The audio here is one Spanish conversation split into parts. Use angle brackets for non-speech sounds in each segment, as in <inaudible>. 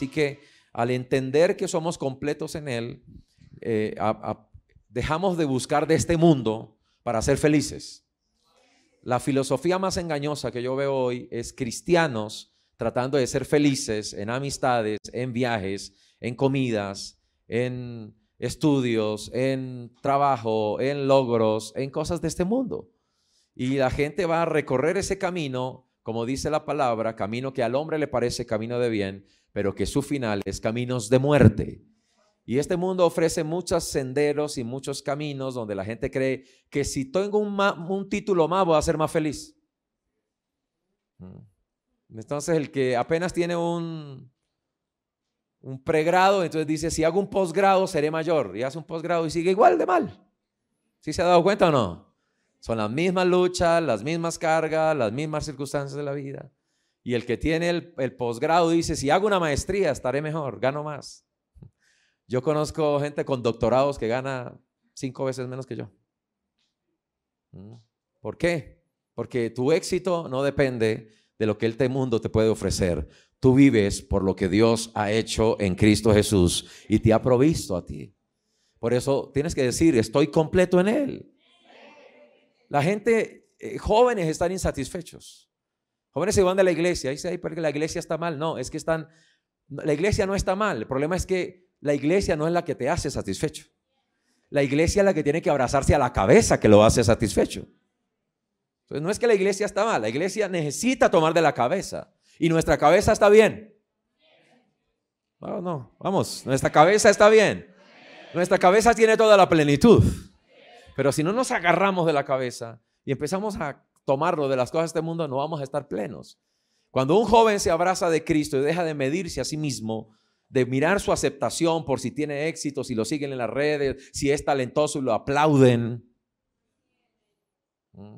Así que al entender que somos completos en Él, eh, dejamos de buscar de este mundo para ser felices. La filosofía más engañosa que yo veo hoy es cristianos tratando de ser felices en amistades, en viajes, en comidas, en estudios, en trabajo, en logros, en cosas de este mundo. Y la gente va a recorrer ese camino, como dice la palabra, camino que al hombre le parece camino de bien, pero que su final es caminos de muerte. Y este mundo ofrece muchos senderos y muchos caminos donde la gente cree que si tengo un, título más voy a ser más feliz. Mm. Entonces el que apenas tiene un, un pregrado, entonces dice, si hago un posgrado seré mayor. Y hace un posgrado y sigue igual de mal. ¿Sí se ha dado cuenta o no? Son las mismas luchas, las mismas cargas, las mismas circunstancias de la vida. Y el que tiene el, posgrado dice, si hago una maestría estaré mejor, gano más. Yo conozco gente con doctorados que gana cinco veces menos que yo. Mm. ¿Por qué? Porque tu éxito no depende de lo que este mundo te puede ofrecer. Tú vives por lo que Dios ha hecho en Cristo Jesús y te ha provisto a ti. Por eso tienes que decir, estoy completo en Él. La gente, eh, jóvenes están insatisfechos. Jóvenes se van de la iglesia. Dice, ay, porque la iglesia está mal. No, es que están. La iglesia no está mal. El problema es que la iglesia no es la que te hace satisfecho. La iglesia es la que tiene que abrazarse a la cabeza que lo hace satisfecho. Entonces, no es que la iglesia está mal. La iglesia necesita tomar de la cabeza. Y nuestra cabeza está bien. no, vamos. Nuestra cabeza está bien. Nuestra cabeza tiene toda la plenitud. Pero si no nos agarramos de la cabeza y empezamos a tomarlo de las cosas de este mundo, no vamos a estar plenos. Cuando un joven se abraza de Cristo y deja de medirse a sí mismo, de mirar su aceptación por si tiene éxito, si lo siguen en las redes, si es talentoso y lo aplauden,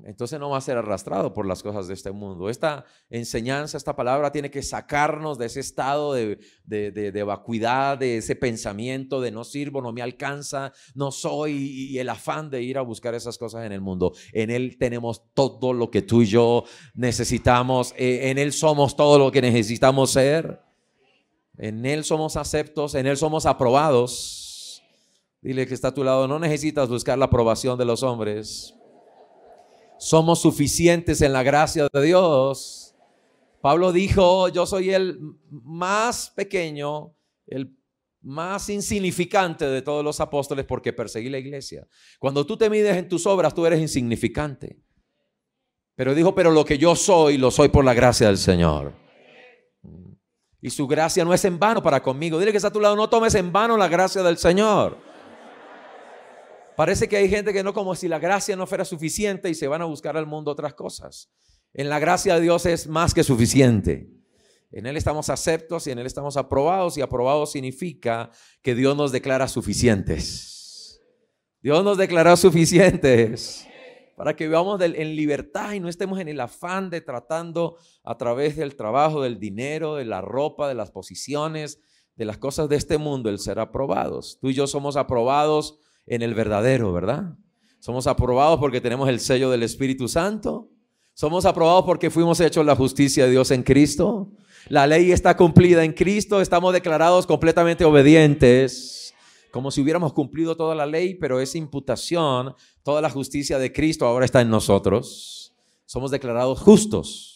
entonces no va a ser arrastrado por las cosas de este mundo. Esta enseñanza, esta palabra tiene que sacarnos de ese estado de, vacuidad, de ese pensamiento de no sirvo, no me alcanza, no soy y el afán de ir a buscar esas cosas en el mundo. En Él tenemos todo lo que tú y yo necesitamos. E, en Él somos todo lo que necesitamos ser. En Él somos aceptos, en Él somos aprobados. Dile que está a tu lado, no necesitas buscar la aprobación de los hombres somos suficientes en la gracia de Dios. Pablo dijo, oh, yo soy el más pequeño, el más insignificante de todos los apóstoles porque perseguí la iglesia. Cuando tú te mides en tus obras, tú eres insignificante. Pero dijo, pero lo que yo soy, lo soy por la gracia del Señor. Y su gracia no es en vano para conmigo. Dile que está a tu lado, no tomes en vano la gracia del Señor. Parece que hay gente que no como si la gracia no fuera suficiente y se van a buscar al mundo otras cosas. En la gracia de Dios es más que suficiente. En Él estamos aceptos y en Él estamos aprobados y aprobados significa que Dios nos declara suficientes. Dios nos declara suficientes para que vivamos en libertad y no estemos en el afán de tratando a través del trabajo, del dinero, de la ropa, de las posiciones, de las cosas de este mundo, el ser aprobados. Tú y yo somos aprobados en el verdadero, ¿verdad? Somos aprobados porque tenemos el sello del Espíritu Santo. Somos aprobados porque fuimos hechos la justicia de Dios en Cristo. La ley está cumplida en Cristo. Estamos declarados completamente obedientes. Como si hubiéramos cumplido toda la ley, pero esa imputación, toda la justicia de Cristo ahora está en nosotros. Somos declarados justos.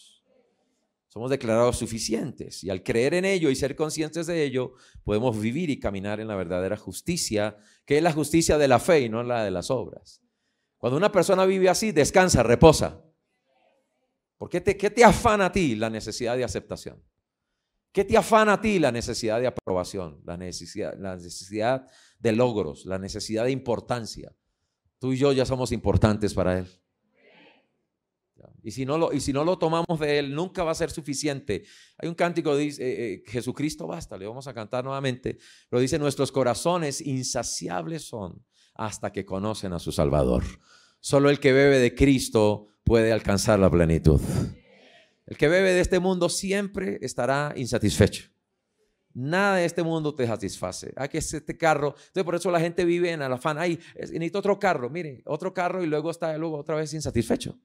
Somos declarados suficientes y al creer en ello y ser conscientes de ello, podemos vivir y caminar en la verdadera justicia, que es la justicia de la fe y no la de las obras. Cuando una persona vive así, descansa, reposa. ¿Por qué te, te afana a ti la necesidad de aceptación? ¿Qué te afana a ti la necesidad de aprobación, la necesidad, la necesidad de logros, la necesidad de importancia? Tú y yo ya somos importantes para Él. Y si, no lo, y si no lo tomamos de Él, nunca va a ser suficiente. Hay un cántico dice, eh, eh, Jesucristo basta, le vamos a cantar nuevamente, Lo dice, nuestros corazones insaciables son hasta que conocen a su Salvador. Solo el que bebe de Cristo puede alcanzar la plenitud. El que bebe de este mundo siempre estará insatisfecho. Nada de este mundo te satisface. Hay que este carro. Entonces, por eso la gente vive en el afán. Ay, necesito otro carro. Mire, otro carro y luego está luego otra vez insatisfecho.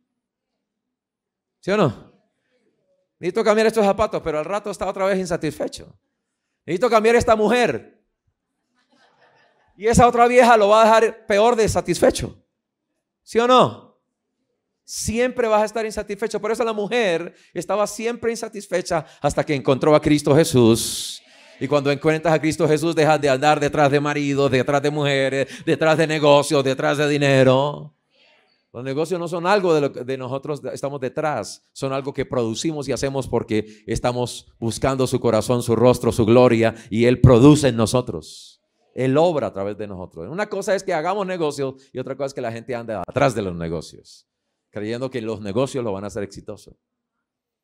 ¿Sí o no? Necesito cambiar estos zapatos, pero al rato está otra vez insatisfecho. Necesito cambiar esta mujer. Y esa otra vieja lo va a dejar peor de satisfecho. ¿Sí o no? Siempre vas a estar insatisfecho. Por eso la mujer estaba siempre insatisfecha hasta que encontró a Cristo Jesús. Y cuando encuentras a Cristo Jesús, dejas de andar detrás de maridos, detrás de mujeres, detrás de negocios, detrás de dinero. Los negocios no son algo de nosotros estamos detrás, son algo que producimos y hacemos porque estamos buscando su corazón, su rostro, su gloria y Él produce en nosotros. Él obra a través de nosotros. Una cosa es que hagamos negocios y otra cosa es que la gente ande atrás de los negocios, creyendo que los negocios lo van a hacer exitoso.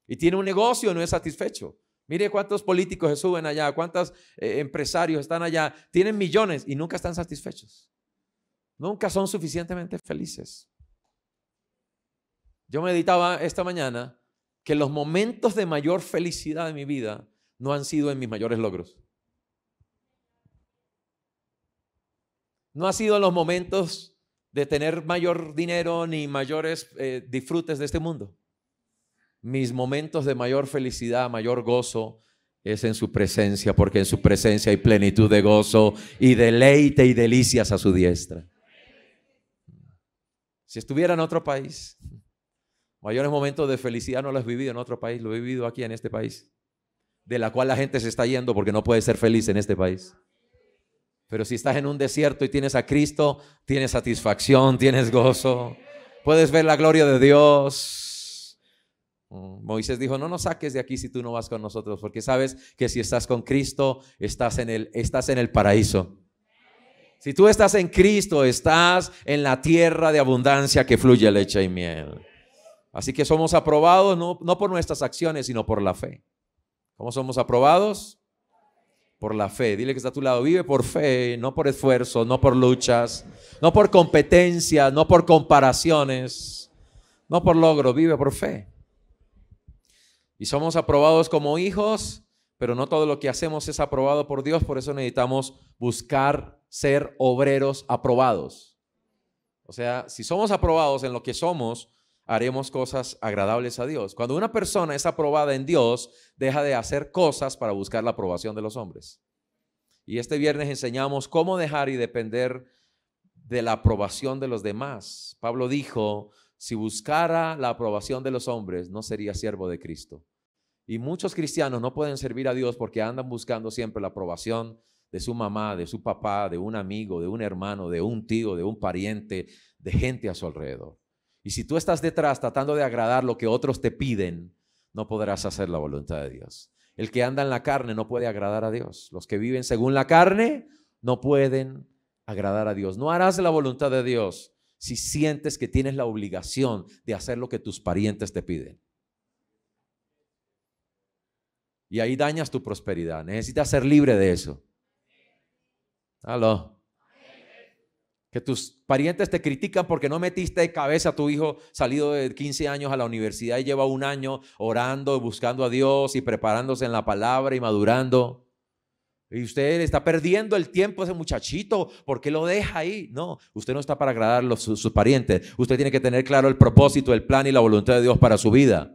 Y tiene un negocio y no es satisfecho. Mire cuántos políticos se suben allá, cuántos eh, empresarios están allá, tienen millones y nunca están satisfechos. Nunca son suficientemente felices. Yo meditaba esta mañana que los momentos de mayor felicidad de mi vida no han sido en mis mayores logros. No ha sido en los momentos de tener mayor dinero ni mayores eh, disfrutes de este mundo. Mis momentos de mayor felicidad, mayor gozo, es en su presencia, porque en su presencia hay plenitud de gozo y deleite y delicias a su diestra. Si estuviera en otro país, Mayores momentos de felicidad no los he vivido en otro país, lo he vivido aquí en este país, de la cual la gente se está yendo porque no puede ser feliz en este país. Pero si estás en un desierto y tienes a Cristo, tienes satisfacción, tienes gozo, puedes ver la gloria de Dios. Moisés dijo, no nos saques de aquí si tú no vas con nosotros, porque sabes que si estás con Cristo, estás en el, estás en el paraíso. Si tú estás en Cristo, estás en la tierra de abundancia que fluye leche y miel. Así que somos aprobados no, por nuestras acciones, sino por la fe. ¿Cómo somos aprobados? Por la fe. Dile que está a tu lado. Vive por fe, no por esfuerzo, no por luchas, no por competencia, no por comparaciones, no por logro. Vive por fe. Y somos aprobados como hijos, pero no todo lo que hacemos es aprobado por Dios. Por eso necesitamos buscar ser obreros aprobados. O sea, si somos aprobados en lo que somos, haremos cosas agradables a Dios. Cuando una persona es aprobada en Dios, deja de hacer cosas para buscar la aprobación de los hombres. Y este viernes enseñamos cómo dejar y depender de la aprobación de los demás. Pablo dijo, si buscara la aprobación de los hombres, no sería siervo de Cristo. Y muchos cristianos no pueden servir a Dios porque andan buscando siempre la aprobación de su mamá, de su papá, de un amigo, de un hermano, de un tío, de un pariente, de gente a su alrededor. Y si tú estás detrás tratando de agradar lo que otros te piden, no podrás hacer la voluntad de Dios. El que anda en la carne no puede agradar a Dios. Los que viven según la carne no pueden agradar a Dios. No harás la voluntad de Dios si sientes que tienes la obligación de hacer lo que tus parientes te piden. Y ahí dañas tu prosperidad. Necesitas ser libre de eso. Aló que tus parientes te critican porque no metiste de cabeza a tu hijo salido de 15 años a la universidad y lleva un año orando y buscando a Dios y preparándose en la palabra y madurando. Y usted está perdiendo el tiempo ese muchachito, ¿por qué lo deja ahí? No, usted no está para agradar a sus parientes. Usted tiene que tener claro el propósito, el plan y la voluntad de Dios para su vida.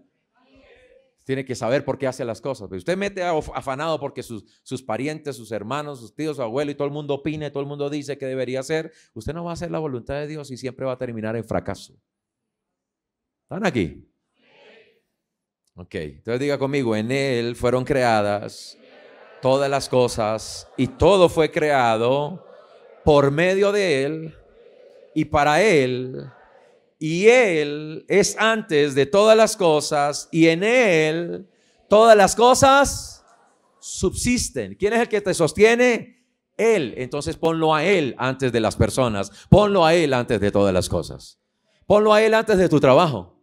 Tiene que saber por qué hace las cosas. Usted mete afanado porque sus, sus parientes, sus hermanos, sus tíos, su abuelo y todo el mundo opine, todo el mundo dice que debería hacer. Usted no va a hacer la voluntad de Dios y siempre va a terminar en fracaso. ¿Están aquí? Ok, entonces diga conmigo, en Él fueron creadas todas las cosas y todo fue creado por medio de Él y para Él y Él es antes de todas las cosas y en Él todas las cosas subsisten. ¿Quién es el que te sostiene? Él. Entonces ponlo a Él antes de las personas. Ponlo a Él antes de todas las cosas. Ponlo a Él antes de tu trabajo.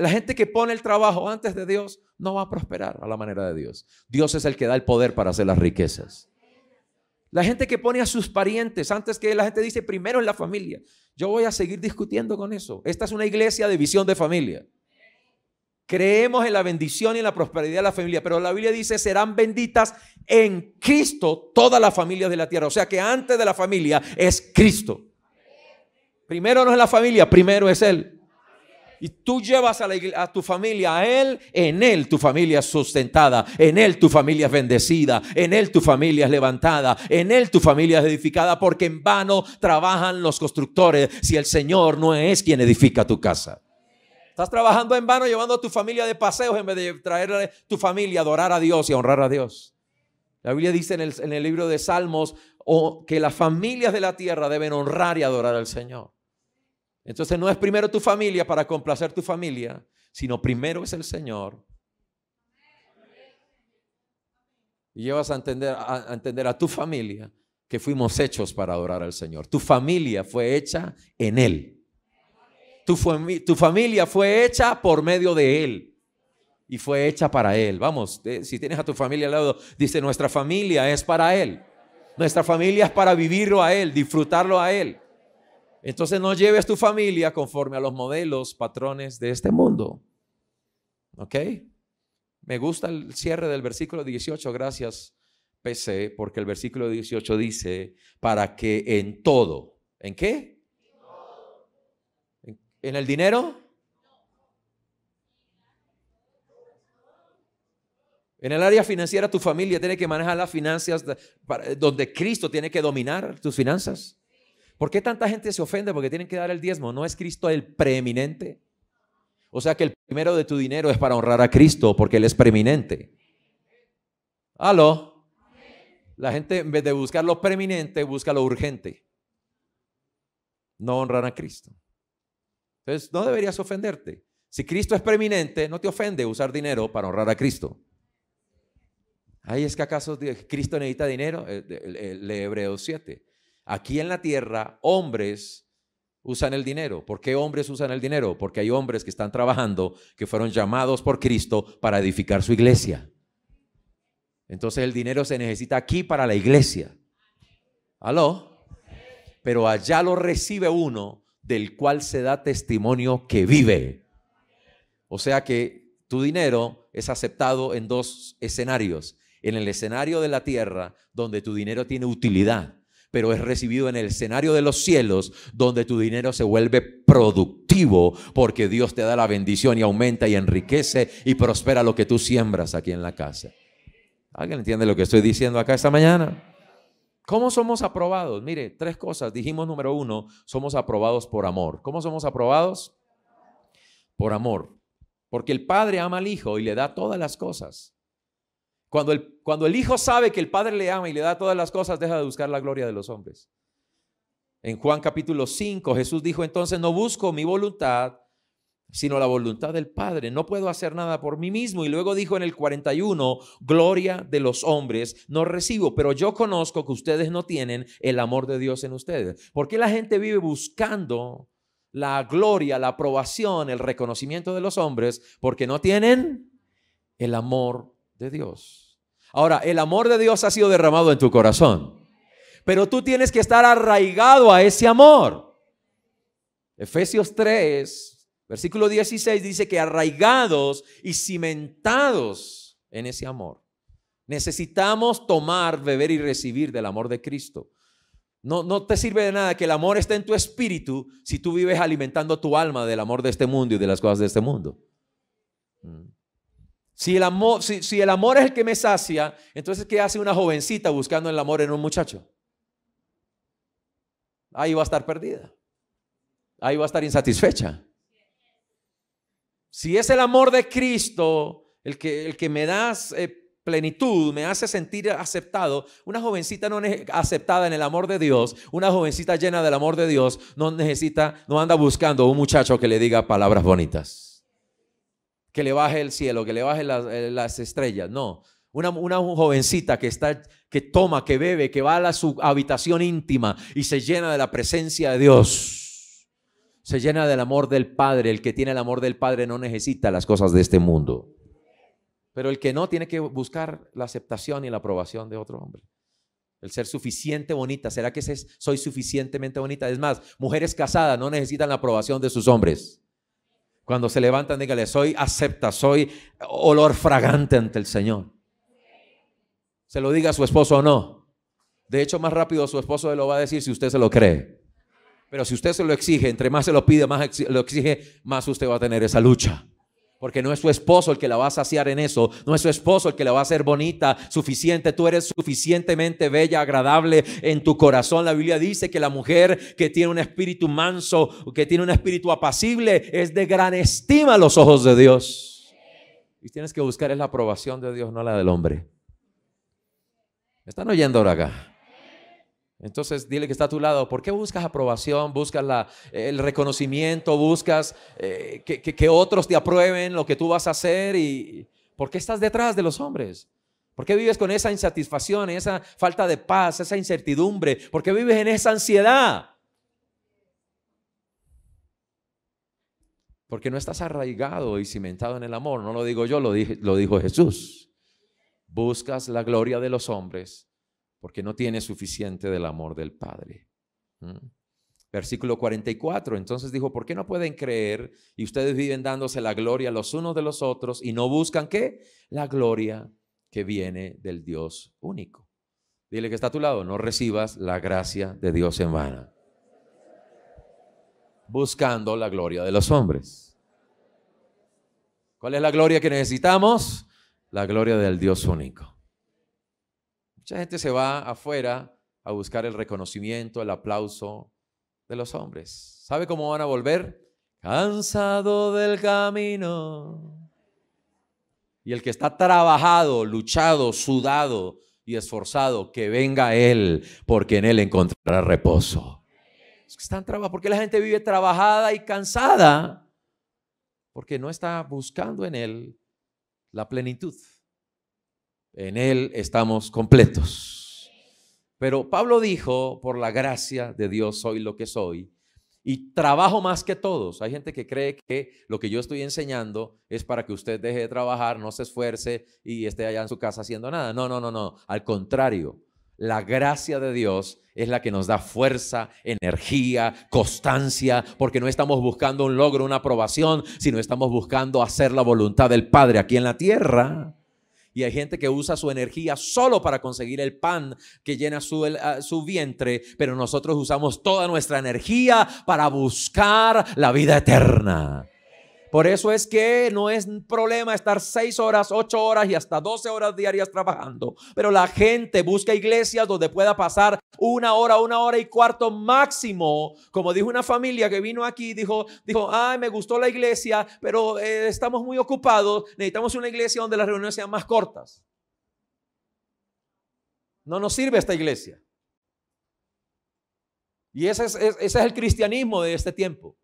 La gente que pone el trabajo antes de Dios no va a prosperar a la manera de Dios. Dios es el que da el poder para hacer las riquezas. La gente que pone a sus parientes antes que la gente dice primero en la familia. Yo voy a seguir discutiendo con eso. Esta es una iglesia de visión de familia. Creemos en la bendición y en la prosperidad de la familia, pero la Biblia dice serán benditas en Cristo todas las familias de la tierra. O sea que antes de la familia es Cristo. Primero no es la familia, primero es Él. Y tú llevas a, tu familia a Él, en Él tu familia es sustentada, en Él tu familia es bendecida, en Él tu familia es levantada, en Él tu familia es edificada, porque en vano trabajan los constructores si el Señor no es quien edifica tu casa. Estás trabajando en vano llevando a tu familia de paseos en vez de traerle a tu familia a adorar a Dios y a honrar a Dios. La Biblia dice en el, libro de Salmos oh, que las familias de la tierra deben honrar y adorar al Señor. Entonces no es primero tu familia para complacer tu familia, sino primero es el Señor. Y llevas a entender a, entender a tu familia que fuimos hechos para adorar al Señor. Tu familia fue hecha en Él. Tu, familia fue hecha por medio de Él. Y fue hecha para Él. Vamos, si tienes a tu familia al lado, dice, nuestra familia es para Él. Nuestra familia es para vivirlo a Él, disfrutarlo a Él. Entonces no lleves tu familia conforme a los modelos, patrones de este mundo. ¿Ok? Me gusta el cierre del versículo 18, gracias PC, porque el versículo 18 dice, para que en todo, ¿en qué? ¿En, el dinero? En el área financiera tu familia tiene que manejar las finanzas donde Cristo tiene que dominar tus finanzas. ¿Por qué tanta gente se ofende? Porque tienen que dar el diezmo. ¿No es Cristo el preeminente? O sea que el primero de tu dinero es para honrar a Cristo porque Él es preeminente. Aló. La gente en vez de buscar lo preeminente, busca lo urgente. No honrar a Cristo. Entonces, no deberías ofenderte. Si Cristo es preeminente, no te ofende usar dinero para honrar a Cristo. Ahí es que acaso Cristo necesita dinero, eh, lee Hebreos 7. Aquí en la tierra, hombres usan el dinero. ¿Por qué hombres usan el dinero? Porque hay hombres que están trabajando, que fueron llamados por Cristo para edificar su iglesia. Entonces el dinero se necesita aquí para la iglesia. ¿Aló? Pero allá lo recibe uno del cual se da testimonio que vive. O sea que tu dinero es aceptado en dos escenarios. En el escenario de la tierra, donde tu dinero tiene utilidad, pero es recibido en el escenario de los cielos, donde tu dinero se vuelve productivo, porque Dios te da la bendición y aumenta y enriquece y prospera lo que tú siembras aquí en la casa. ¿Alguien entiende lo que estoy diciendo acá esta mañana? ¿Cómo somos aprobados? Mire, tres cosas. Dijimos número uno, somos aprobados por amor. ¿Cómo somos aprobados? Por amor. Porque el Padre ama al Hijo y le da todas las cosas. Cuando el, Hijo sabe que el Padre le ama y le da todas las cosas, deja de buscar la gloria de los hombres. En Juan capítulo 5, Jesús dijo entonces, no busco mi voluntad, sino la voluntad del Padre. No puedo hacer nada por mí mismo. Y luego dijo en el 41, gloria de los hombres no recibo, pero yo conozco que ustedes no tienen el amor de Dios en ustedes. ¿Por qué la gente vive buscando la gloria, la aprobación, el reconocimiento de los hombres? Porque no tienen el amor de Dios. Ahora, el amor de Dios ha sido derramado en tu corazón, pero tú tienes que estar arraigado a ese amor. Efesios 3, versículo 16 dice que arraigados y cimentados en ese amor. Necesitamos tomar, beber y recibir del amor de Cristo. No, no, te sirve de nada que el amor esté en tu espíritu si tú vives alimentando tu alma del amor de este mundo y de las cosas de este mundo. Mm. Si el, amor, si, el amor es el que me sacia, entonces ¿qué hace una jovencita buscando el amor en un muchacho? Ahí va a estar perdida. Ahí va a estar insatisfecha. Si es el amor de Cristo el que, el que me da eh, plenitud, me hace sentir aceptado, una jovencita no aceptada en el amor de Dios, una jovencita llena del amor de Dios, no necesita, no anda buscando un muchacho que le diga palabras bonitas que le baje el cielo, que le baje eh, las, estrellas, no. Una, una, jovencita que, está, que toma, que bebe, que va a su habitación íntima y se llena de la presencia de Dios. Se llena del amor del Padre. El que tiene el amor del Padre no necesita las cosas de este mundo. Pero el que no tiene que buscar la aceptación y la aprobación de otro hombre. El ser suficiente bonita. ¿Será que soy suficientemente bonita? Es más, mujeres casadas no necesitan la aprobación de sus hombres. Cuando se levantan, dígale, soy acepta, soy olor fragante ante el Señor. Se lo diga a su esposo o no. De hecho, más rápido su esposo lo va a decir si usted se lo cree. Pero si usted se lo exige, entre más se lo pide, más lo exige, más usted va a tener esa lucha. Porque no es su esposo el que la va a saciar en eso, no es su esposo el que la va a hacer bonita, suficiente, tú eres suficientemente bella, agradable en tu corazón. La Biblia dice que la mujer que tiene un espíritu manso, que tiene un espíritu apacible, es de gran estima a los ojos de Dios. Y tienes que buscar es la aprobación de Dios, no la del hombre. están oyendo ahora acá? Entonces, dile que está a tu lado, ¿por qué buscas aprobación? ¿Buscas el reconocimiento? ¿Buscas eh, que, otros te aprueben lo que tú vas a hacer? ¿Y por qué estás detrás de los hombres? ¿Por qué vives con esa insatisfacción, esa falta de paz, esa incertidumbre? ¿Por qué vives en esa ansiedad? Porque no estás arraigado y cimentado en el amor. No lo digo yo, lo, lo dijo Jesús. Buscas la gloria de los hombres porque no tiene suficiente del amor del Padre. Versículo 44, entonces dijo, ¿por qué no pueden creer y ustedes viven dándose la gloria los unos de los otros y no buscan qué? La gloria que viene del Dios único. Dile que está a tu lado, no recibas la gracia de Dios en vano. buscando la gloria de los hombres. ¿Cuál es la gloria que necesitamos? La gloria del Dios único. Mucha gente se va afuera a buscar el reconocimiento, el aplauso de los hombres. ¿Sabe cómo van a volver? Cansado del camino. Y el que está trabajado, luchado, sudado y esforzado, que venga Él, porque en Él encontrará reposo. Están ¿Por qué la gente vive trabajada y cansada? Porque no está buscando en Él la plenitud en Él estamos completos. Pero Pablo dijo, por la gracia de Dios soy lo que soy y trabajo más que todos. Hay gente que cree que lo que yo estoy enseñando es para que usted deje de trabajar, no se esfuerce y esté allá en su casa haciendo nada. No, no, no, no. Al contrario, la gracia de Dios es la que nos da fuerza, energía, constancia, porque no estamos buscando un logro, una aprobación, sino estamos buscando hacer la voluntad del Padre aquí en la tierra. Y hay gente que usa su energía solo para conseguir el pan que llena su, ah, su vientre, pero nosotros usamos toda nuestra energía para buscar la vida eterna. Por eso es que no es un problema estar seis horas, ocho horas y hasta doce horas diarias trabajando. Pero la gente busca iglesias donde pueda pasar una hora, una hora y cuarto máximo. Como dijo una familia que vino aquí, dijo, dijo, ay, me gustó la iglesia, pero eh, estamos muy ocupados. Necesitamos una iglesia donde las reuniones sean más cortas. No nos sirve esta iglesia. Y ese es el cristianismo de este tiempo.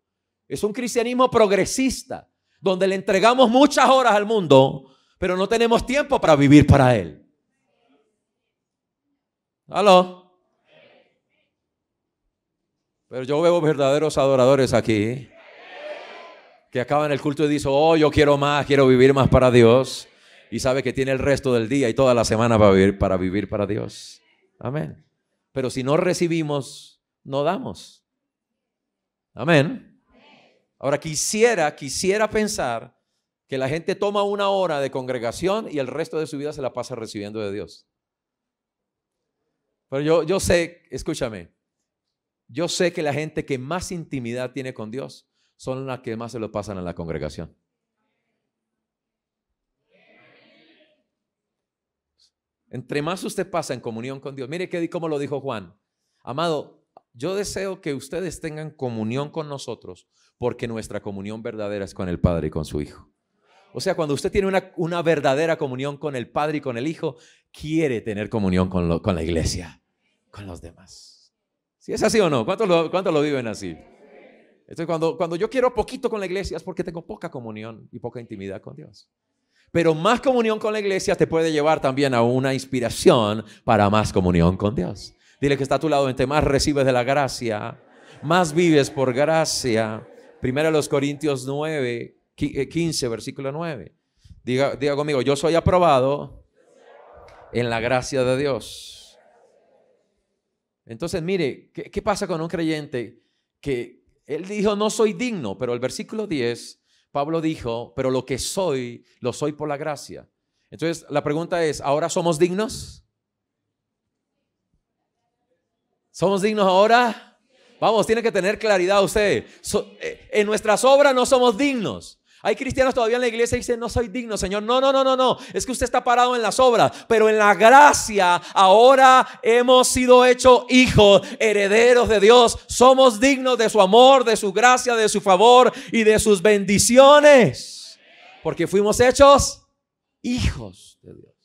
Es un cristianismo progresista, donde le entregamos muchas horas al mundo, pero no tenemos tiempo para vivir para Él. ¿Aló? Pero yo veo verdaderos adoradores aquí que acaban el culto y dicen, oh, yo quiero más, quiero vivir más para Dios. Y sabe que tiene el resto del día y toda la semana para vivir para, vivir para Dios. Amén. Pero si no recibimos, no damos. Amén. Ahora quisiera, quisiera pensar que la gente toma una hora de congregación y el resto de su vida se la pasa recibiendo de Dios. Pero yo, yo sé, escúchame, yo sé que la gente que más intimidad tiene con Dios son las que más se lo pasan en la congregación. Entre más usted pasa en comunión con Dios, mire cómo lo dijo Juan. Amado, yo deseo que ustedes tengan comunión con nosotros porque nuestra comunión verdadera es con el Padre y con su Hijo. O sea, cuando usted tiene una, una verdadera comunión con el Padre y con el Hijo, quiere tener comunión con, la iglesia, con los demás. ¿Si es así o no? ¿Cuántos lo, lo viven así? Entonces, cuando, cuando yo quiero poquito con la iglesia es porque tengo poca comunión y poca intimidad con Dios. Pero más comunión con la iglesia te puede llevar también a una inspiración para más comunión con Dios. Dile que está a tu lado, entre más recibes de la gracia, más vives por gracia. Primero a los Corintios 9, 15, eh, versículo 9. Diga, conmigo, yo soy aprobado en la gracia de Dios. Entonces, mire, ¿qué, pasa con un creyente que él dijo, no soy digno, pero el versículo 10, Pablo dijo, pero lo que soy, lo soy por la gracia. Entonces, la pregunta es, ¿ahora somos dignos? ¿Somos dignos ahora? Vamos, tiene que tener claridad usted. Eh, en nuestras obras no somos dignos. Hay cristianos todavía en la iglesia que dicen, no soy digno, Señor. No, no, no, no, no. Es que usted está parado en las obras, pero en la gracia ahora hemos sido hechos hijos, herederos de Dios. Somos dignos de su amor, de su gracia, de su favor y de sus bendiciones. Porque fuimos hechos hijos de Dios.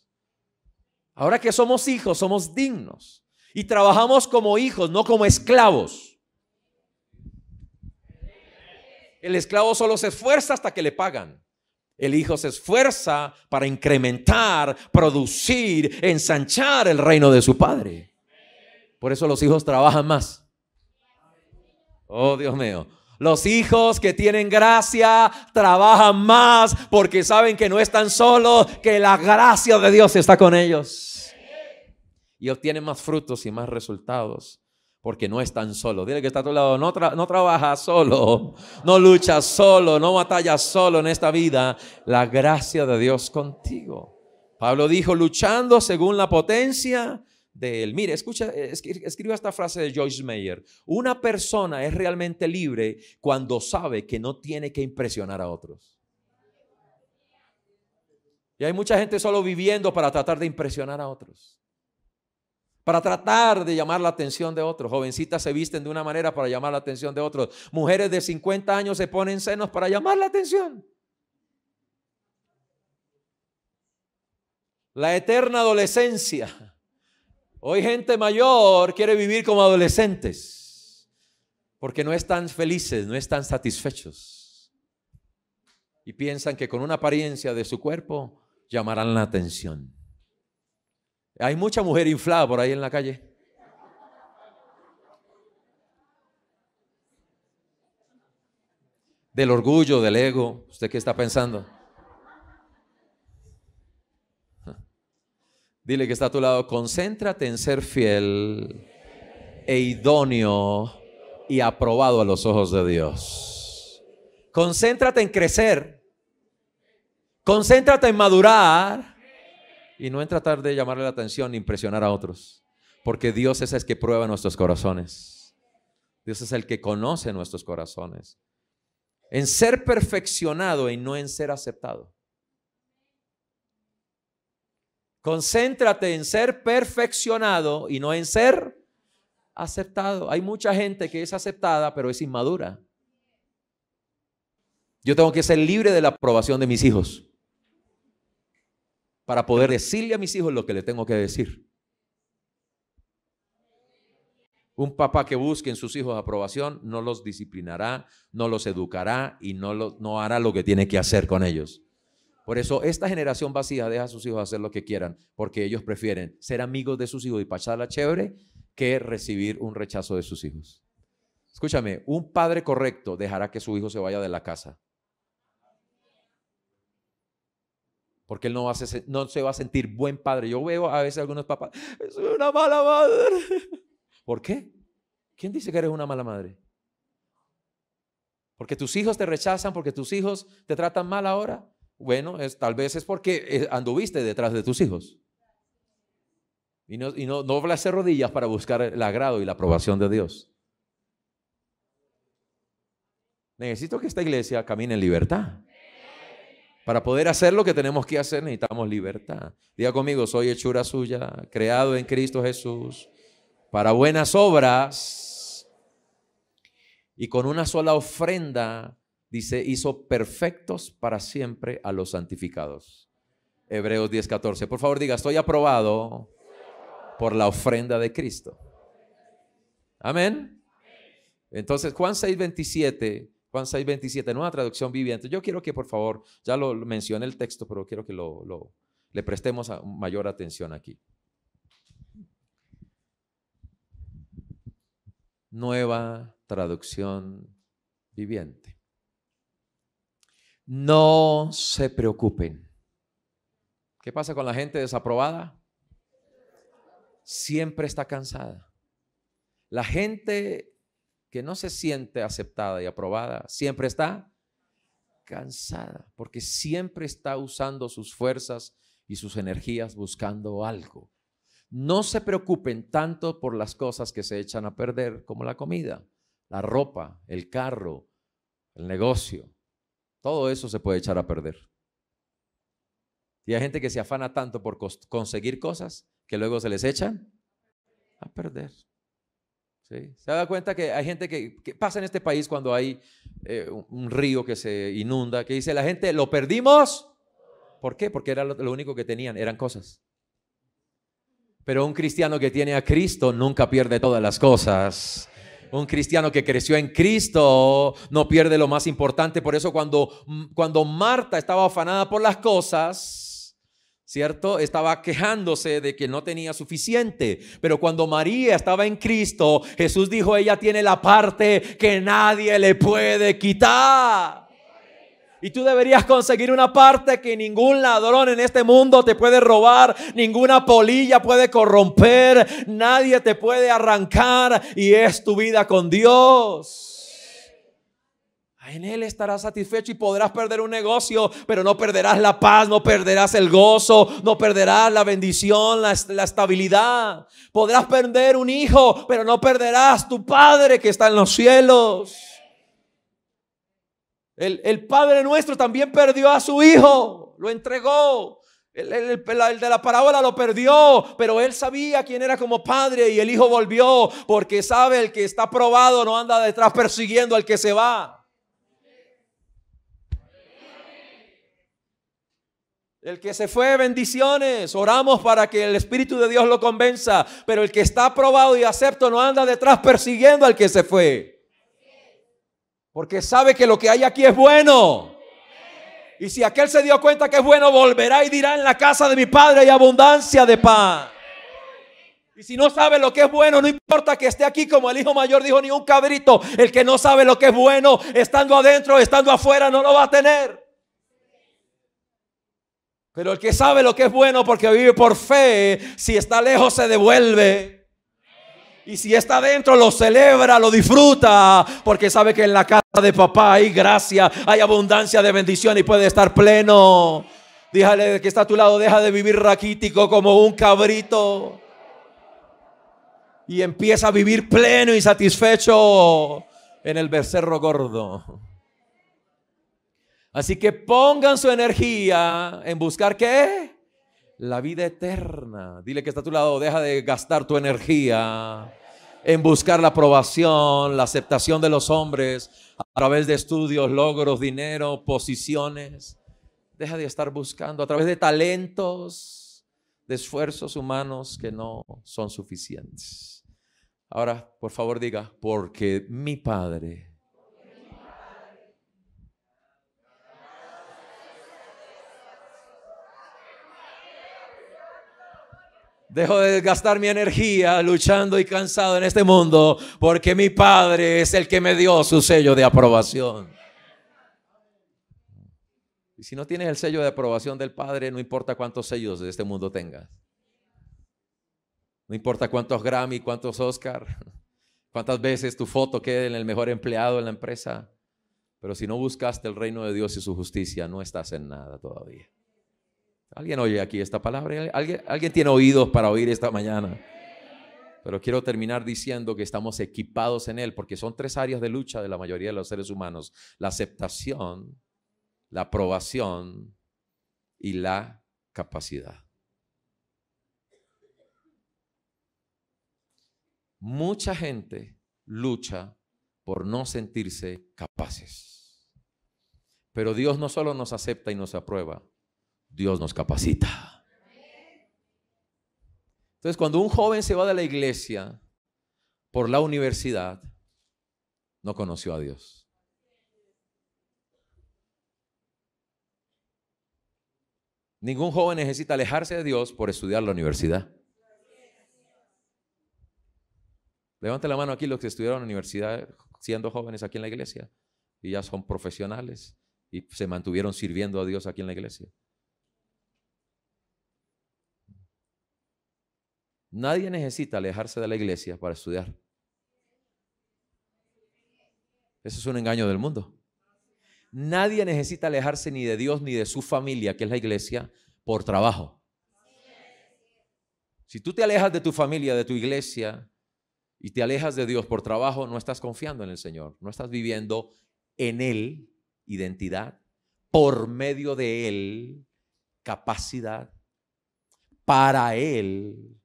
Ahora que somos hijos, somos dignos. Y trabajamos como hijos, no como esclavos. El esclavo solo se esfuerza hasta que le pagan. El hijo se esfuerza para incrementar, producir, ensanchar el reino de su padre. Por eso los hijos trabajan más. Oh, Dios mío. Los hijos que tienen gracia trabajan más porque saben que no están solos, que la gracia de Dios está con ellos. Y obtienen más frutos y más resultados porque no tan solo. Dile que está a tu lado, no, no trabajas solo, no luchas solo, no batallas solo en esta vida. La gracia de Dios contigo. Pablo dijo, luchando según la potencia de él. Mire, escucha, escriba esta frase de Joyce Meyer. Una persona es realmente libre cuando sabe que no tiene que impresionar a otros. Y hay mucha gente solo viviendo para tratar de impresionar a otros para tratar de llamar la atención de otros. Jovencitas se visten de una manera para llamar la atención de otros. Mujeres de 50 años se ponen senos para llamar la atención. La eterna adolescencia. Hoy gente mayor quiere vivir como adolescentes porque no están felices, no están satisfechos. Y piensan que con una apariencia de su cuerpo llamarán la atención. Hay mucha mujer inflada por ahí en la calle. Del orgullo, del ego. ¿Usted qué está pensando? Dile que está a tu lado. Concéntrate en ser fiel e idóneo y aprobado a los ojos de Dios. Concéntrate en crecer. Concéntrate en madurar. Y no en tratar de llamarle la atención ni impresionar a otros. Porque Dios es el que prueba nuestros corazones. Dios es el que conoce nuestros corazones. En ser perfeccionado y no en ser aceptado. Concéntrate en ser perfeccionado y no en ser aceptado. Hay mucha gente que es aceptada pero es inmadura. Yo tengo que ser libre de la aprobación de mis hijos para poder decirle a mis hijos lo que le tengo que decir. Un papá que busque en sus hijos aprobación no los disciplinará, no los educará y no, lo, no hará lo que tiene que hacer con ellos. Por eso esta generación vacía deja a sus hijos hacer lo que quieran, porque ellos prefieren ser amigos de sus hijos y pasarla chévere que recibir un rechazo de sus hijos. Escúchame, un padre correcto dejará que su hijo se vaya de la casa. porque él no, se va a sentir buen padre. Yo veo a veces algunos papás, soy una mala madre. <laughs> ¿Por qué? ¿Quién dice que eres una mala madre? Porque tus hijos te rechazan, porque tus hijos te tratan mal ahora. Bueno, es, tal vez es porque eh, anduviste detrás de tus hijos. Y no, y no, no doblaste rodillas para buscar el agrado y la aprobación de Dios. Necesito que esta iglesia camine en libertad. Para poder hacer lo que tenemos que hacer necesitamos libertad. Diga conmigo, soy hechura suya, creado en Cristo Jesús, para buenas obras. Y con una sola ofrenda, dice, hizo perfectos para siempre a los santificados. Hebreos 10:14. Por favor, diga, estoy aprobado por la ofrenda de Cristo. Amén. Entonces, Juan 6:27 Juan 6, nueva traducción viviente. Yo quiero que por favor, ya lo mencioné el texto, pero quiero que lo, le prestemos mayor atención aquí. Nueva traducción viviente. No se preocupen. ¿Qué pasa con la gente desaprobada? Siempre está cansada. La gente no se siente aceptada y aprobada siempre está cansada, porque siempre está usando sus fuerzas y sus energías buscando algo. No se preocupen tanto por las cosas que se echan a perder, como la comida, la ropa, el carro, el negocio. Todo eso se puede echar a perder. Y hay gente que se afana tanto por conseguir cosas que luego se les echan a perder. ¿Se da cuenta que hay gente que, pasa en este país cuando hay eh, un, río que se inunda, que dice la gente, lo perdimos? ¿Por qué? Porque era lo, único que tenían, eran cosas. Pero un cristiano que tiene a Cristo nunca pierde todas las cosas. Un cristiano que creció en Cristo no pierde lo más importante. Por eso cuando, cuando Marta estaba afanada por las cosas, ¿cierto? Estaba quejándose de que no tenía suficiente. Pero cuando María estaba en Cristo, Jesús dijo, ella tiene la parte que nadie le puede quitar. Y tú deberías conseguir una parte que ningún ladrón en este mundo te puede robar, ninguna polilla puede corromper, nadie te puede arrancar y es tu vida con Dios. En Él estarás satisfecho y podrás perder un negocio, pero no perderás la paz, no perderás el gozo, no perderás la bendición, la, estabilidad. Podrás perder un hijo, pero no perderás tu Padre que está en los cielos. El, Padre nuestro también perdió a su hijo, lo entregó. el, de la parábola lo perdió, pero él sabía quién era como padre y el hijo volvió, porque sabe el que está probado no anda detrás persiguiendo al que se va. El que se fue, bendiciones. Oramos para que el Espíritu de Dios lo convenza. Pero el que está aprobado y acepto no anda detrás persiguiendo al que se fue. Porque sabe que lo que hay aquí es bueno. Y si aquel se dio cuenta que es bueno, volverá y dirá en la casa de mi Padre hay abundancia de pan. Y si no sabe lo que es bueno, no importa que esté aquí, como el hijo mayor dijo, ni un cabrito. El que no sabe lo que es bueno, estando adentro, estando afuera, no lo va a tener. Pero el que sabe lo que es bueno porque vive por fe, si está lejos se devuelve. Y si está dentro lo celebra, lo disfruta, porque sabe que en la casa de papá hay gracia, hay abundancia de bendición y puede estar pleno. Díjale que está a tu lado, deja de vivir raquítico como un cabrito. Y empieza a vivir pleno y satisfecho en el becerro gordo. Así que pongan su energía en buscar qué? La vida eterna. Dile que está a tu lado, deja de gastar tu energía en buscar la aprobación, la aceptación de los hombres a través de estudios, logros, dinero, posiciones. Deja de estar buscando a través de talentos, de esfuerzos humanos que no son suficientes. Ahora, por favor, diga, porque mi Padre Dejo de gastar mi energía luchando y cansado en este mundo porque mi Padre es el que me dio su sello de aprobación. Y si no tienes el sello de aprobación del Padre, no importa cuántos sellos de este mundo tengas. No importa cuántos Grammy, cuántos Oscar, cuántas veces tu foto quede en el mejor empleado en la empresa. Pero si no buscaste el reino de Dios y su justicia, no estás en nada todavía. ¿Alguien oye aquí esta palabra? ¿Alguien, tiene oídos para oír esta mañana? Pero quiero terminar diciendo que estamos equipados en Él, porque son tres áreas de lucha de la mayoría de los seres humanos. La aceptación, la aprobación y la capacidad. Mucha gente lucha por no sentirse capaces. Pero Dios no solo nos acepta y nos aprueba, Dios nos capacita. Entonces, cuando un joven se va de la iglesia por la universidad, no conoció a Dios. Ningún joven necesita alejarse de Dios por estudiar la universidad. Levante la mano aquí los que estudiaron en la universidad siendo jóvenes aquí en la iglesia y ya son profesionales y se mantuvieron sirviendo a Dios aquí en la iglesia. Nadie necesita alejarse de la iglesia para estudiar. Eso es un engaño del mundo. Nadie necesita alejarse ni de Dios ni de su familia, que es la iglesia, por trabajo. Si tú te alejas de tu familia, de tu iglesia, y te alejas de Dios por trabajo, no estás confiando en el Señor, no estás viviendo en Él identidad, por medio de Él capacidad, para Él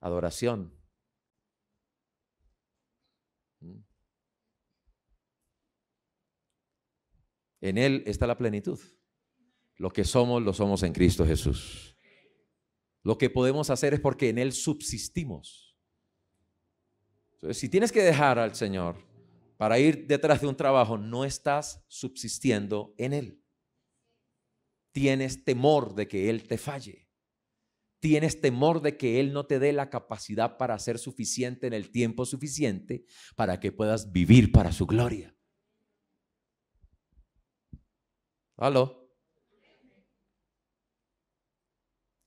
adoración. Mm. En Él está la plenitud. Lo que somos, lo somos en Cristo Jesús. Lo que podemos hacer es porque en Él subsistimos. Entonces, si tienes que dejar al Señor para ir detrás de un trabajo, no estás subsistiendo en Él. Tienes temor de que Él te falle tienes temor de que Él no te dé la capacidad para ser suficiente en el tiempo suficiente para que puedas vivir para su gloria. ¿Aló?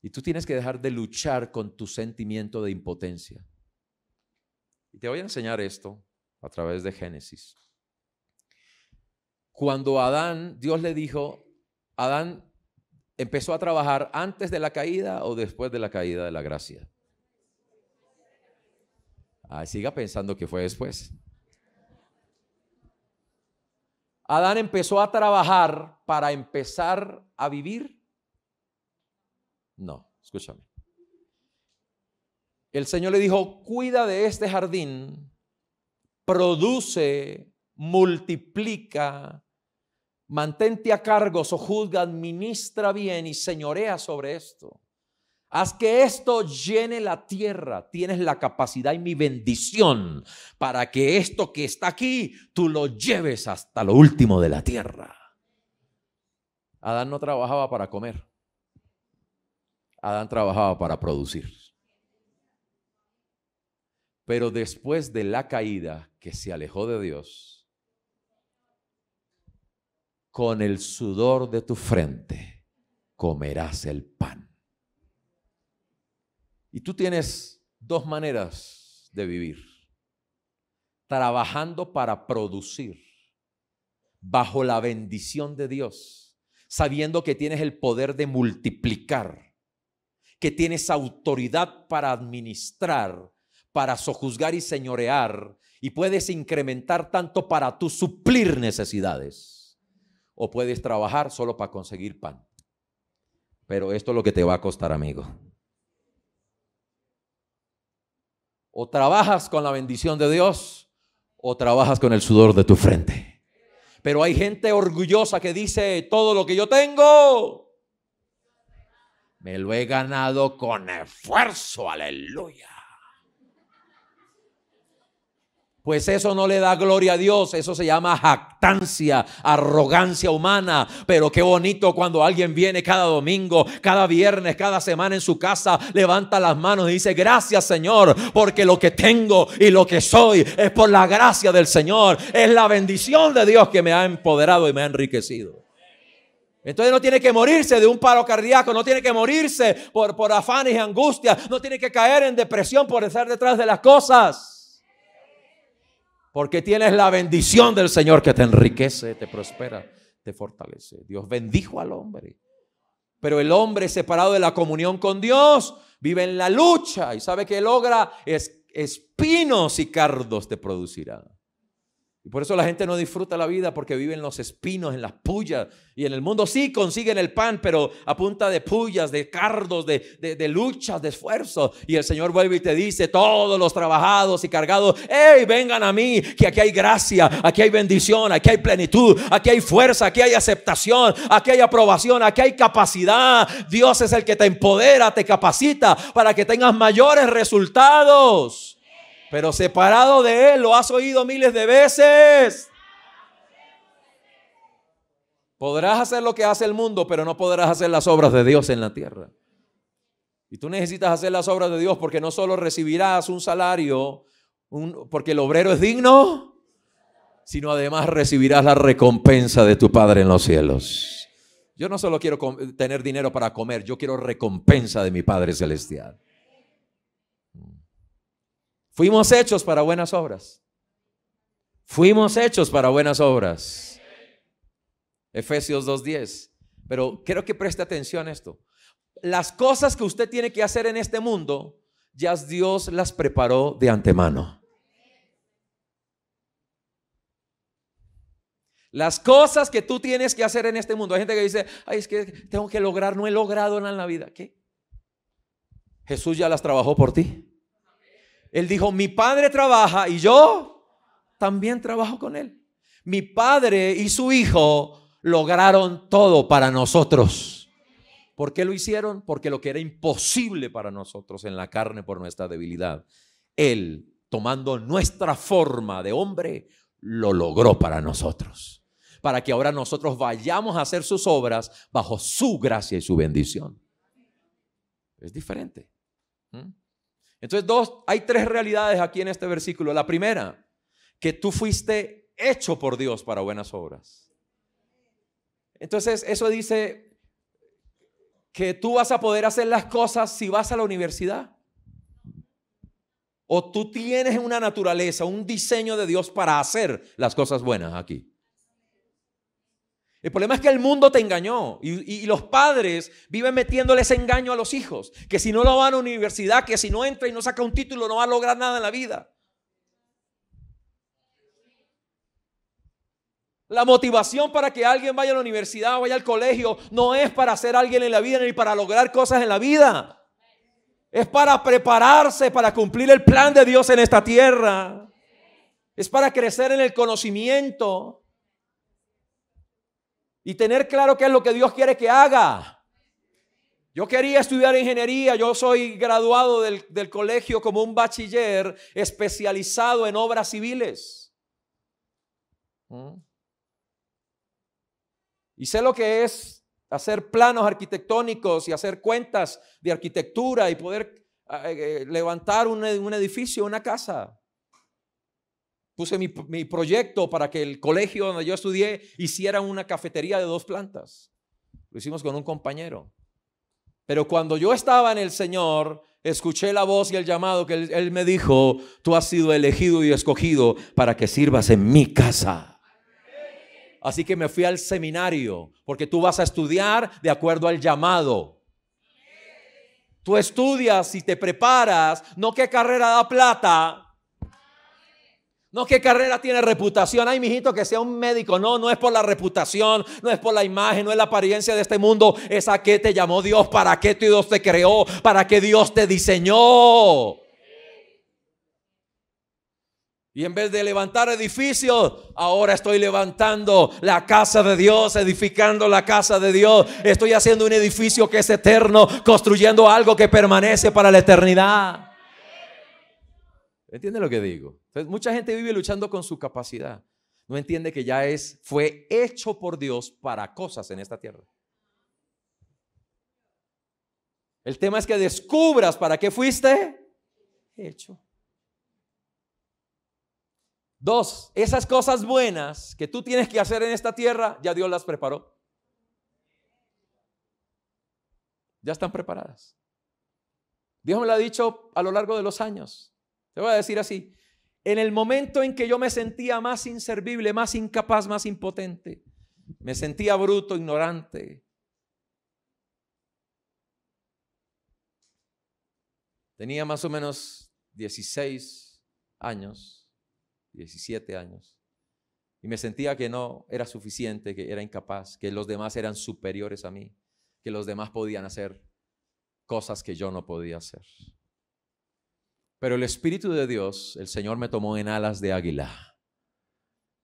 Y tú tienes que dejar de luchar con tu sentimiento de impotencia. Y te voy a enseñar esto a través de Génesis. Cuando Adán, Dios le dijo, Adán, empezó a trabajar antes de la caída o después de la caída de la gracia? siga pensando que fue después. Adán empezó a trabajar para empezar a vivir. No, escúchame. El Señor le dijo, cuida de este jardín, produce, multiplica, Mantente a cargo, sojuzga, administra bien y señorea sobre esto. Haz que esto llene la tierra. Tienes la capacidad y mi bendición para que esto que está aquí, tú lo lleves hasta lo último de la tierra. Adán no trabajaba para comer. Adán trabajaba para producir. Pero después de la caída que se alejó de Dios, con el sudor de tu frente comerás el pan. Y tú tienes dos maneras de vivir. Trabajando para producir bajo la bendición de Dios, sabiendo que tienes el poder de multiplicar, que tienes autoridad para administrar, para sojuzgar y señorear, y puedes incrementar tanto para tu suplir necesidades o puedes trabajar solo para conseguir pan. Pero esto es lo que te va a costar, amigo. O trabajas con la bendición de Dios o trabajas con el sudor de tu frente. Pero hay gente orgullosa que dice, todo lo que yo tengo, me lo he ganado con esfuerzo, aleluya. Pues eso no le da gloria a Dios, eso se llama jactancia, arrogancia humana. Pero qué bonito cuando alguien viene cada domingo, cada viernes, cada semana en su casa, levanta las manos y dice, gracias Señor, porque lo que tengo y lo que soy es por la gracia del Señor, es la bendición de Dios que me ha empoderado y me ha enriquecido. Entonces no tiene que morirse de un paro cardíaco, no tiene que morirse por, por afanes y angustias, no tiene que caer en depresión por estar detrás de las cosas porque tienes la bendición del Señor que te enriquece, te prospera, te fortalece. Dios bendijo al hombre. Pero el hombre separado de la comunión con Dios vive en la lucha y sabe que logra espinos y cardos te producirán. Y por eso la gente no disfruta la vida porque vive en los espinos, en las pullas. Y en el mundo sí consiguen el pan, pero a punta de pullas, de cardos, de, luchas, de esfuerzo. Y el Señor vuelve y te dice, todos los trabajados y cargados, hey, vengan a mí, que aquí hay gracia, aquí hay bendición, aquí hay plenitud, aquí hay fuerza, aquí hay aceptación, aquí hay aprobación, aquí hay capacidad. Dios es el que te empodera, te capacita para que tengas mayores resultados. Pero separado de Él lo has oído miles de veces. Podrás hacer lo que hace el mundo, pero no podrás hacer las obras de Dios en la tierra. Y tú necesitas hacer las obras de Dios porque no solo recibirás un salario, porque el obrero es digno, sino además recibirás la recompensa de tu Padre en los cielos. Yo no solo quiero tener dinero para comer, yo quiero recompensa de mi Padre Celestial. Fuimos hechos para buenas obras. Fuimos hechos para buenas obras. Efesios 2.10. Pero creo que preste atención a esto. Las cosas que usted tiene que hacer en este mundo, ya Dios las preparó de antemano. Las cosas que tú tienes que hacer en este mundo. Hay gente que dice, ay, es que tengo que lograr, no he logrado nada en la vida. ¿Qué? Jesús ya las trabajó por ti. Él dijo, mi padre trabaja y yo también trabajo con él. Mi padre y su hijo lograron todo para nosotros. ¿Por qué lo hicieron? Porque lo que era imposible para nosotros en la carne por nuestra debilidad, Él, tomando nuestra forma de hombre, lo logró para nosotros. Para que ahora nosotros vayamos a hacer sus obras bajo su gracia y su bendición. Es diferente. Entonces, dos, hay tres realidades aquí en este versículo. La primera, que tú fuiste hecho por Dios para buenas obras. Entonces, eso dice que tú vas a poder hacer las cosas si vas a la universidad. O tú tienes una naturaleza, un diseño de Dios para hacer las cosas buenas aquí. El problema es que el mundo te engañó y, los padres viven metiéndole ese engaño a los hijos, que si no lo van a la universidad, que si no entra y no saca un título no va a lograr nada en la vida. La motivación para que alguien vaya a la universidad o vaya al colegio no es para ser alguien en la vida ni para lograr cosas en la vida. Es para prepararse para cumplir el plan de Dios en esta tierra. Es para crecer en el conocimiento y tener claro qué es lo que Dios quiere que haga. Yo quería estudiar ingeniería, yo soy graduado del, colegio como un bachiller especializado en obras civiles. ¿Mm? Y sé lo que es hacer planos arquitectónicos y hacer cuentas de arquitectura y poder eh, eh, levantar un, un edificio, una casa puse mi, proyecto para que el colegio donde yo estudié hiciera una cafetería de dos plantas. Lo hicimos con un compañero. Pero cuando yo estaba en el Señor, escuché la voz y el llamado que él, me dijo, tú has sido elegido y escogido para que sirvas en mi casa. Así que me fui al seminario, porque tú vas a estudiar de acuerdo al llamado. Tú estudias y te preparas, no qué carrera da plata, no, ¿qué carrera tiene reputación? Ay, mijito, que sea un médico. No, no es por la reputación, no es por la imagen, no es la apariencia de este mundo. Es a qué te llamó Dios, para qué Dios te creó, para qué Dios te diseñó. Y en vez de levantar edificios, ahora estoy levantando la casa de Dios, edificando la casa de Dios. Estoy haciendo un edificio que es eterno, construyendo algo que permanece para la eternidad. ¿Entiende lo que digo? Entonces, mucha gente vive luchando con su capacidad. No entiende que ya es, fue hecho por Dios para cosas en esta tierra. El tema es que descubras para qué fuiste hecho. Dos, esas cosas buenas que tú tienes que hacer en esta tierra, ya Dios las preparó. Ya están preparadas. Dios me lo ha dicho a lo largo de los años. Te voy a decir así, en el momento en que yo me sentía más inservible, más incapaz, más impotente, me sentía bruto, ignorante. Tenía más o menos 16 años, 17 años, y me sentía que no era suficiente, que era incapaz, que los demás eran superiores a mí, que los demás podían hacer cosas que yo no podía hacer. Pero el Espíritu de Dios, el Señor me tomó en alas de águila.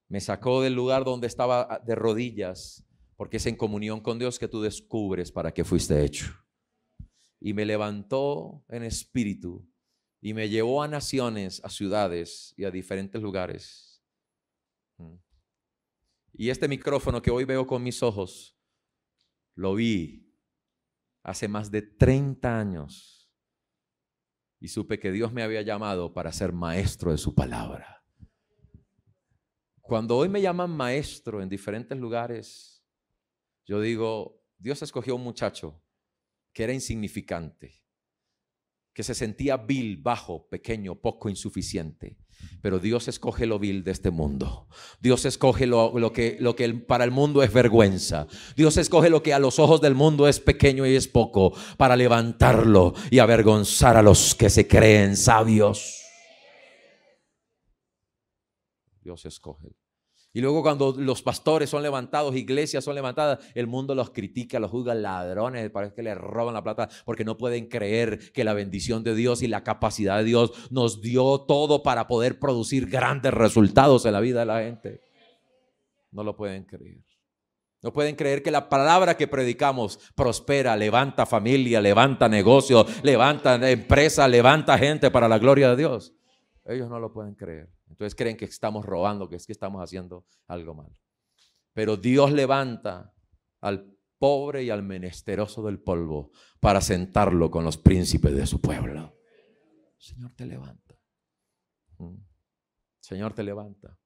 Me sacó del lugar donde estaba ah, de rodillas, porque es en comunión con Dios que tú descubres para qué fuiste hecho. Y me levantó en espíritu y me llevó a naciones, a ciudades y a diferentes lugares. Mm. Y este micrófono que hoy veo con mis ojos, lo vi hace más de 30 años y supe que Dios me había llamado para ser maestro de su palabra. Cuando hoy me llaman maestro en diferentes lugares, yo digo, Dios escogió un muchacho que era insignificante, que se sentía vil, bajo, pequeño, poco, insuficiente, pero Dios escoge lo vil de este mundo. Dios escoge lo, que, lo que para el mundo es vergüenza. Dios escoge lo que a los ojos del mundo es pequeño y es poco para levantarlo y avergonzar a los que se creen sabios. Dios escoge y luego cuando los pastores son levantados, iglesias son levantadas, el mundo los critica, los juzga ladrones, parece que les roban la plata porque no pueden creer que la bendición de Dios y la capacidad de Dios nos dio todo para poder producir grandes resultados en la vida de la gente. No lo pueden creer. No pueden creer que la palabra que predicamos prospera, levanta familia, levanta negocio, levanta empresa, levanta gente para la gloria de Dios. Ellos no lo pueden creer. Entonces creen que estamos robando, que es que estamos haciendo algo mal. Pero Dios levanta al pobre y al menesteroso del polvo para sentarlo con los príncipes de su pueblo. Señor te levanta. Mm. Señor te levanta.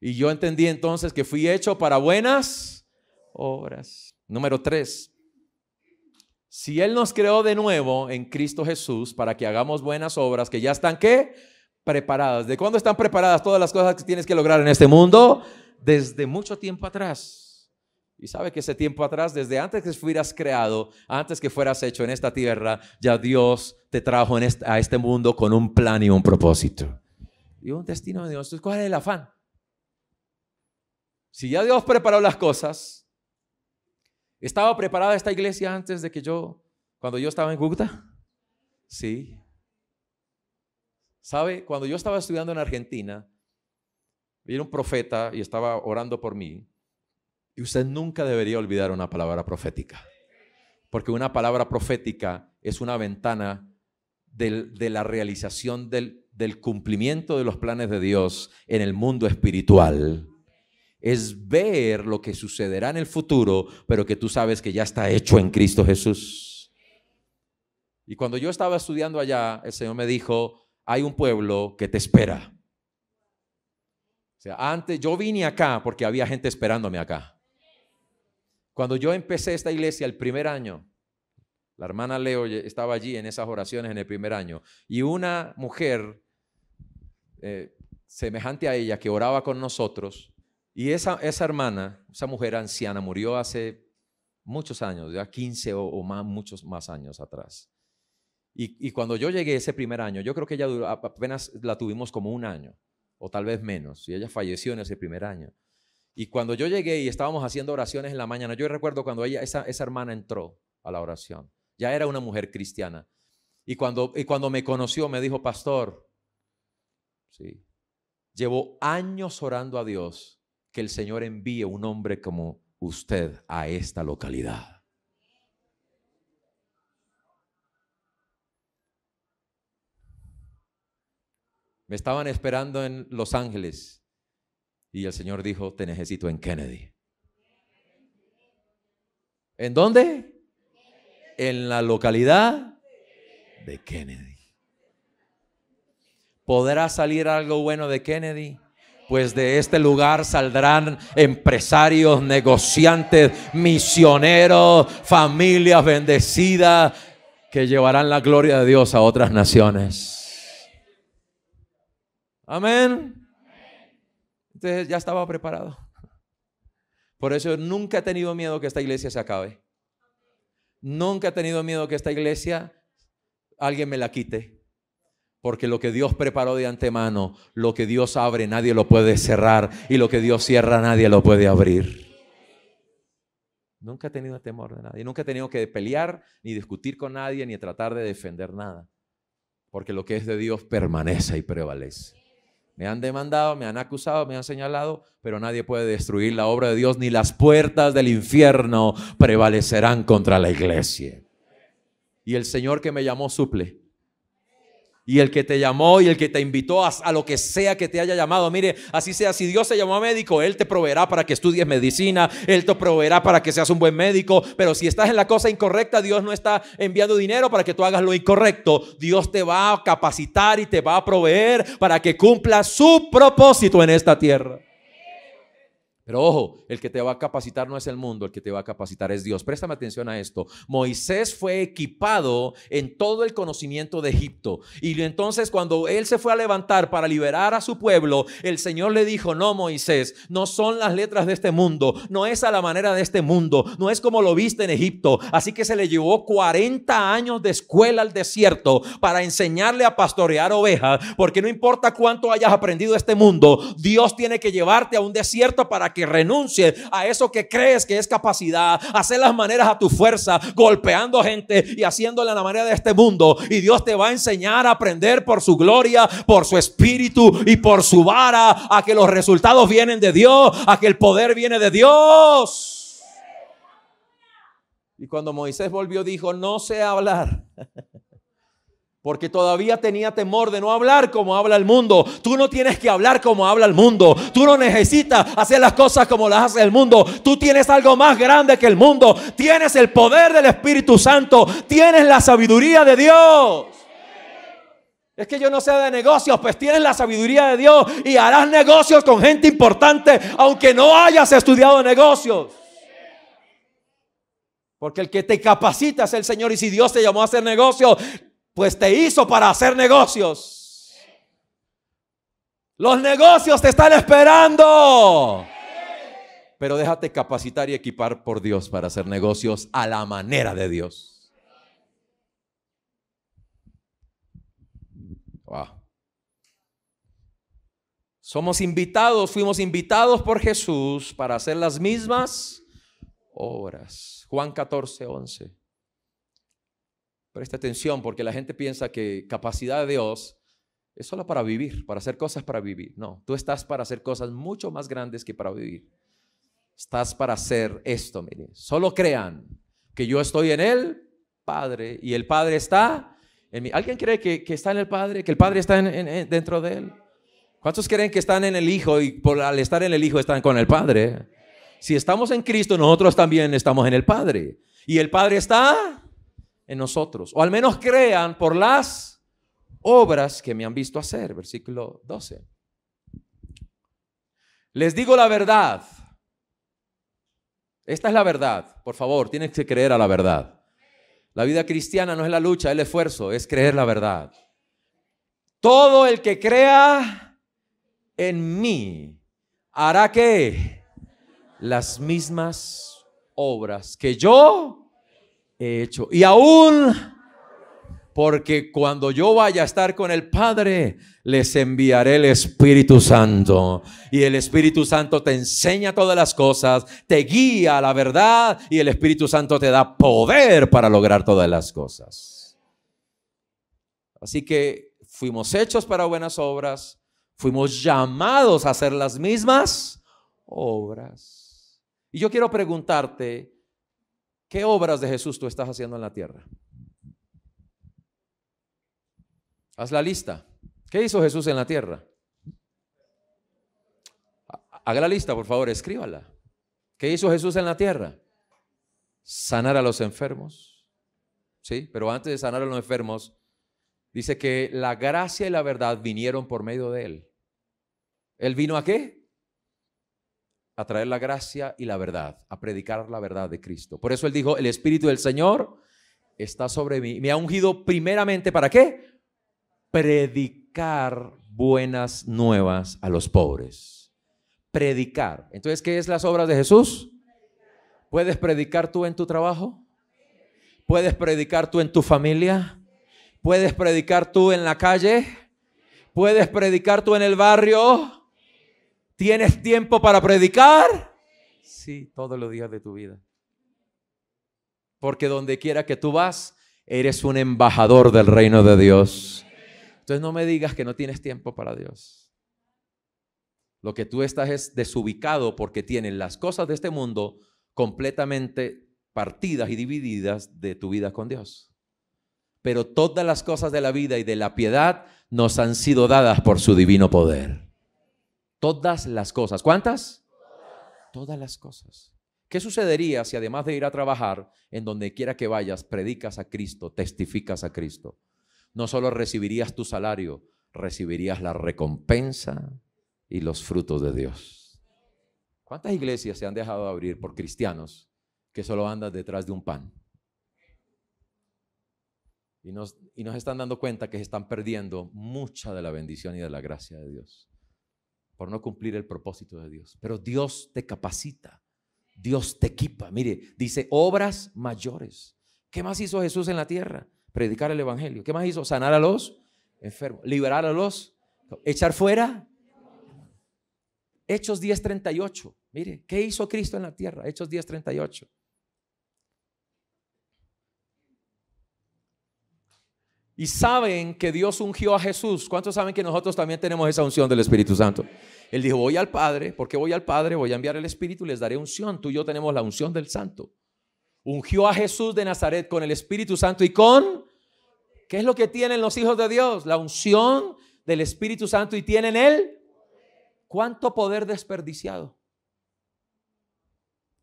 Y yo entendí entonces que fui hecho para buenas obras. Número tres. Si Él nos creó de nuevo en Cristo Jesús para que hagamos buenas obras que ya están qué? preparadas. ¿De cuándo están preparadas todas las cosas que tienes que lograr en este mundo? Desde mucho tiempo atrás. Y sabe que ese tiempo atrás, desde antes que fueras creado, antes que fueras hecho en esta tierra, ya Dios te trajo a este mundo con un plan y un propósito. Y un destino de Dios. ¿Cuál es el afán? Si ya Dios preparó las cosas, ¿estaba preparada esta iglesia antes de que yo, cuando yo estaba en Cúcuta? Sí, ¿Sabe? Cuando yo estaba estudiando en Argentina, a un profeta y estaba orando por mí. Y usted nunca debería olvidar una palabra profética. Porque una palabra profética es una ventana de la realización del, del cumplimiento de los planes de Dios en el mundo espiritual. Es ver lo que sucederá en el futuro, pero que tú sabes que ya está hecho en Cristo Jesús. Y cuando yo estaba estudiando allá, el Señor me dijo, hay un pueblo que te espera. O sea, antes yo vine acá porque había gente esperándome acá. Cuando yo empecé esta iglesia el primer año, la hermana Leo estaba allí en esas oraciones en el primer año, y una mujer eh, semejante a ella que oraba con nosotros, y esa, esa hermana, esa mujer anciana, murió hace muchos años, ya 15 o más, muchos más años atrás. Y, cuando yo llegué ese primer año, yo creo que ella apenas la tuvimos como un año, o tal vez menos, y ella falleció en ese primer año. Y cuando yo llegué y estábamos haciendo oraciones en la mañana, yo recuerdo cuando ella, esa, esa hermana entró a la oración, ya era una mujer cristiana. Y cuando, cuando me conoció, me dijo, pastor, sí, llevo años orando a Dios que el Señor envíe un hombre como usted a esta localidad. Me estaban esperando en Los Ángeles y el Señor dijo, te necesito en Kennedy. ¿En dónde? En la localidad de Kennedy. ¿Podrá salir algo bueno de Kennedy? Pues de este lugar saldrán empresarios, negociantes, misioneros, familias bendecidas que llevarán la gloria de Dios a otras naciones. Amén. Entonces ya estaba preparado. Por eso nunca he tenido miedo que esta iglesia se acabe. Nunca he tenido miedo que esta iglesia alguien me la quite. Porque lo que Dios preparó de antemano, lo que Dios abre, nadie lo puede cerrar. Y lo que Dios cierra, nadie lo puede abrir. Nunca he tenido temor de nadie. Nunca he tenido que pelear, ni discutir con nadie, ni tratar de defender nada. Porque lo que es de Dios permanece y prevalece. Me han demandado, me han acusado, me han señalado, pero nadie puede destruir la obra de Dios, ni las puertas del infierno prevalecerán contra la iglesia. Y el Señor que me llamó suple y el que te llamó y el que te invitó a, lo que sea que te haya llamado. Mire, así sea, si Dios se llamó a médico, Él te proveerá para que estudies medicina, Él te proveerá para que seas un buen médico, pero si estás en la cosa incorrecta, Dios no está enviando dinero para que tú hagas lo incorrecto. Dios te va a capacitar y te va a proveer para que cumpla su propósito en esta tierra. Pero ojo, el que te va a capacitar no es el mundo, el que te va a capacitar es Dios. Préstame atención a esto. Moisés fue equipado en todo el conocimiento de Egipto. Y entonces cuando él se fue a levantar para liberar a su pueblo, el Señor le dijo, no Moisés, no son las letras de este mundo, no es a la manera de este mundo, no es como lo viste en Egipto. Así que se le llevó 40 años de escuela al desierto para enseñarle a pastorear ovejas, porque no importa cuánto hayas aprendido de este mundo, Dios tiene que llevarte a un desierto para que renuncie a eso que crees que es capacidad, hacer las maneras a tu fuerza, golpeando gente y haciéndola la manera de este mundo. Y Dios te va a enseñar a aprender por su gloria, por su espíritu y por su vara, a que los resultados vienen de Dios, a que el poder viene de Dios. Y cuando Moisés volvió, dijo, no sé hablar. <laughs> Porque todavía tenía temor de no hablar como habla el mundo. Tú no tienes que hablar como habla el mundo. Tú no necesitas hacer las cosas como las hace el mundo. Tú tienes algo más grande que el mundo. Tienes el poder del Espíritu Santo. Tienes la sabiduría de Dios. Es que yo no sé de negocios, pues tienes la sabiduría de Dios y harás negocios con gente importante, aunque no hayas estudiado negocios. Porque el que te capacita es el Señor y si Dios te llamó a hacer negocios, pues te hizo para hacer negocios. Los negocios te están esperando. Pero déjate capacitar y equipar por Dios para hacer negocios a la manera de Dios. Somos invitados, fuimos invitados por Jesús para hacer las mismas obras. Juan 14, 11. Presta atención porque la gente piensa que capacidad de Dios es solo para vivir, para hacer cosas para vivir. No, tú estás para hacer cosas mucho más grandes que para vivir. Estás para hacer esto, mire. Solo crean que yo estoy en el Padre y el Padre está en mí. ¿Alguien cree que, está en el Padre, que el Padre está dentro de él? ¿Cuántos creen que están en el Hijo y por al estar en el Hijo están con el Padre? Si estamos en Cristo, nosotros también estamos en el Padre. Y el Padre está en nosotros. O al menos crean por las obras que me han visto hacer. Versículo 12. Les digo la verdad. Esta es la verdad. Por favor, tienen que creer a la verdad. La vida cristiana no es la lucha, el esfuerzo, es creer la verdad. Todo el que crea en mí hará que las mismas obras que yo hecho. Y aún porque cuando yo vaya a estar con el Padre, les enviaré el Espíritu Santo. Y el Espíritu Santo te enseña todas las cosas, te guía a la verdad y el Espíritu Santo te da poder para lograr todas las cosas. Así que fuimos hechos para buenas obras, fuimos llamados a hacer las mismas obras. Y yo quiero preguntarte, ¿Qué obras de Jesús tú estás haciendo en la tierra? Haz la lista. ¿Qué hizo Jesús en la tierra? Haga la lista, por favor, escríbala. ¿Qué hizo Jesús en la tierra? Sanar a los enfermos. Sí, pero antes de sanar a los enfermos, dice que la gracia y la verdad vinieron por medio de él. ¿Él vino a qué? a traer la gracia y la verdad, a predicar la verdad de Cristo. Por eso él dijo, el Espíritu del Señor está sobre mí. Me ha ungido primeramente para qué? Predicar buenas nuevas a los pobres. Predicar. Entonces, ¿qué es las obras de Jesús? ¿Puedes predicar tú en tu trabajo? ¿Puedes predicar tú en tu familia? ¿Puedes predicar tú en la calle? ¿Puedes predicar tú en el barrio? ¿Tienes tiempo para predicar? Sí, todos los días de tu vida. Porque donde quiera que tú vas, eres un embajador del reino de Dios. Entonces no me digas que no tienes tiempo para Dios. Lo que tú estás es desubicado porque tienes las cosas de este mundo completamente partidas y divididas de tu vida con Dios. Pero todas las cosas de la vida y de la piedad nos han sido dadas por su divino poder. Todas las cosas. ¿Cuántas? Todas. las cosas. ¿Qué sucedería si además de ir a trabajar, en donde quiera que vayas, predicas a Cristo, testificas a Cristo? No solo recibirías tu salario, recibirías la recompensa y los frutos de Dios. ¿Cuántas iglesias se han dejado abrir por cristianos que solo andan detrás de un pan? Y nos, y nos están dando cuenta que se están perdiendo mucha de la bendición y de la gracia de Dios por no cumplir el propósito de Dios. Pero Dios te capacita, Dios te equipa. Mire, dice obras mayores. ¿Qué más hizo Jesús en la tierra? Predicar el Evangelio. ¿Qué más hizo? Sanar a los enfermos, liberar a los, echar fuera. Hechos 10:38. Mire, ¿qué hizo Cristo en la tierra? Hechos 10:38. y saben que Dios ungió a Jesús. ¿Cuántos saben que nosotros también tenemos esa unción del Espíritu Santo? Él dijo, voy al Padre, porque voy al Padre, voy a enviar el Espíritu y les daré unción. Tú y yo tenemos la unción del Santo. Ungió a Jesús de Nazaret con el Espíritu Santo y con... ¿Qué es lo que tienen los hijos de Dios? La unción del Espíritu Santo y tienen él. ¿Cuánto poder desperdiciado?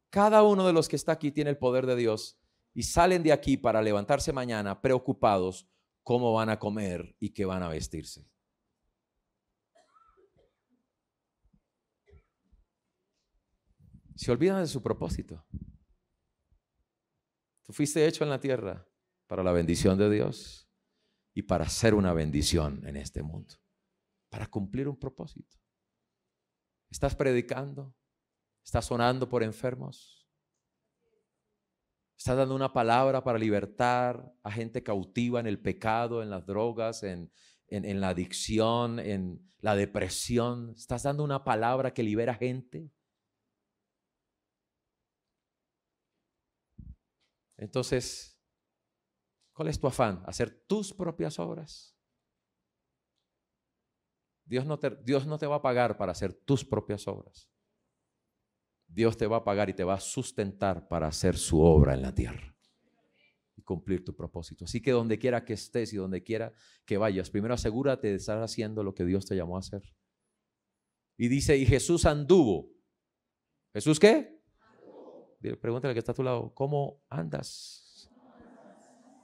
Cada uno de los que está aquí tiene el poder de Dios y salen de aquí para levantarse mañana preocupados cómo van a comer y qué van a vestirse. Se olvidan de su propósito. Tú fuiste hecho en la tierra para la bendición de Dios y para ser una bendición en este mundo, para cumplir un propósito. Estás predicando, estás sonando por enfermos, Estás dando una palabra para libertar a gente cautiva en el pecado, en las drogas, en, la adicción, en la depresión. Estás dando una palabra que libera gente. Entonces, ¿cuál es tu afán? ¿Hacer tus propias obras? Dios no, Dios no te va a pagar para hacer tus propias obras. Dios te va a pagar y te va a sustentar para hacer su obra en la tierra y cumplir tu propósito. Así que donde quiera que estés y donde quiera que vayas, primero asegúrate de estar haciendo lo que Dios te llamó a hacer. Y dice, y Jesús anduvo. ¿Jesús qué? Pregúntale al que está a tu lado, ¿cómo andas?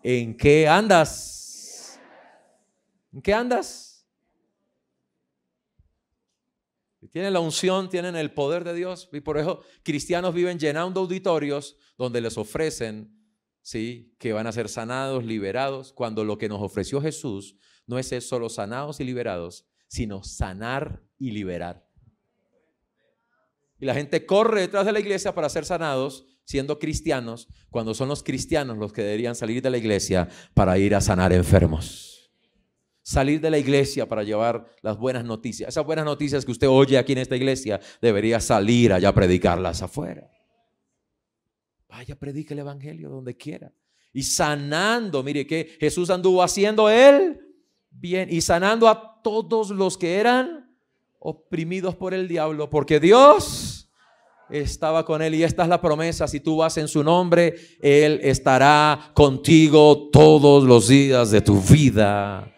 ¿En qué andas? ¿En qué andas? tienen la unción, tienen el poder de Dios. Y por eso cristianos viven llenando auditorios donde les ofrecen ¿sí? que van a ser sanados, liberados, cuando lo que nos ofreció Jesús no es ser solo sanados y liberados, sino sanar y liberar. Y la gente corre detrás de la iglesia para ser sanados, siendo cristianos, cuando son los cristianos los que deberían salir de la iglesia para ir a sanar enfermos salir de la iglesia para llevar las buenas noticias. Esas buenas noticias que usted oye aquí en esta iglesia, debería salir allá a predicarlas afuera. Vaya, predique el Evangelio donde quiera. Y sanando, mire que Jesús anduvo haciendo él bien y sanando a todos los que eran oprimidos por el diablo, porque Dios estaba con él y esta es la promesa, si tú vas en su nombre, él estará contigo todos los días de tu vida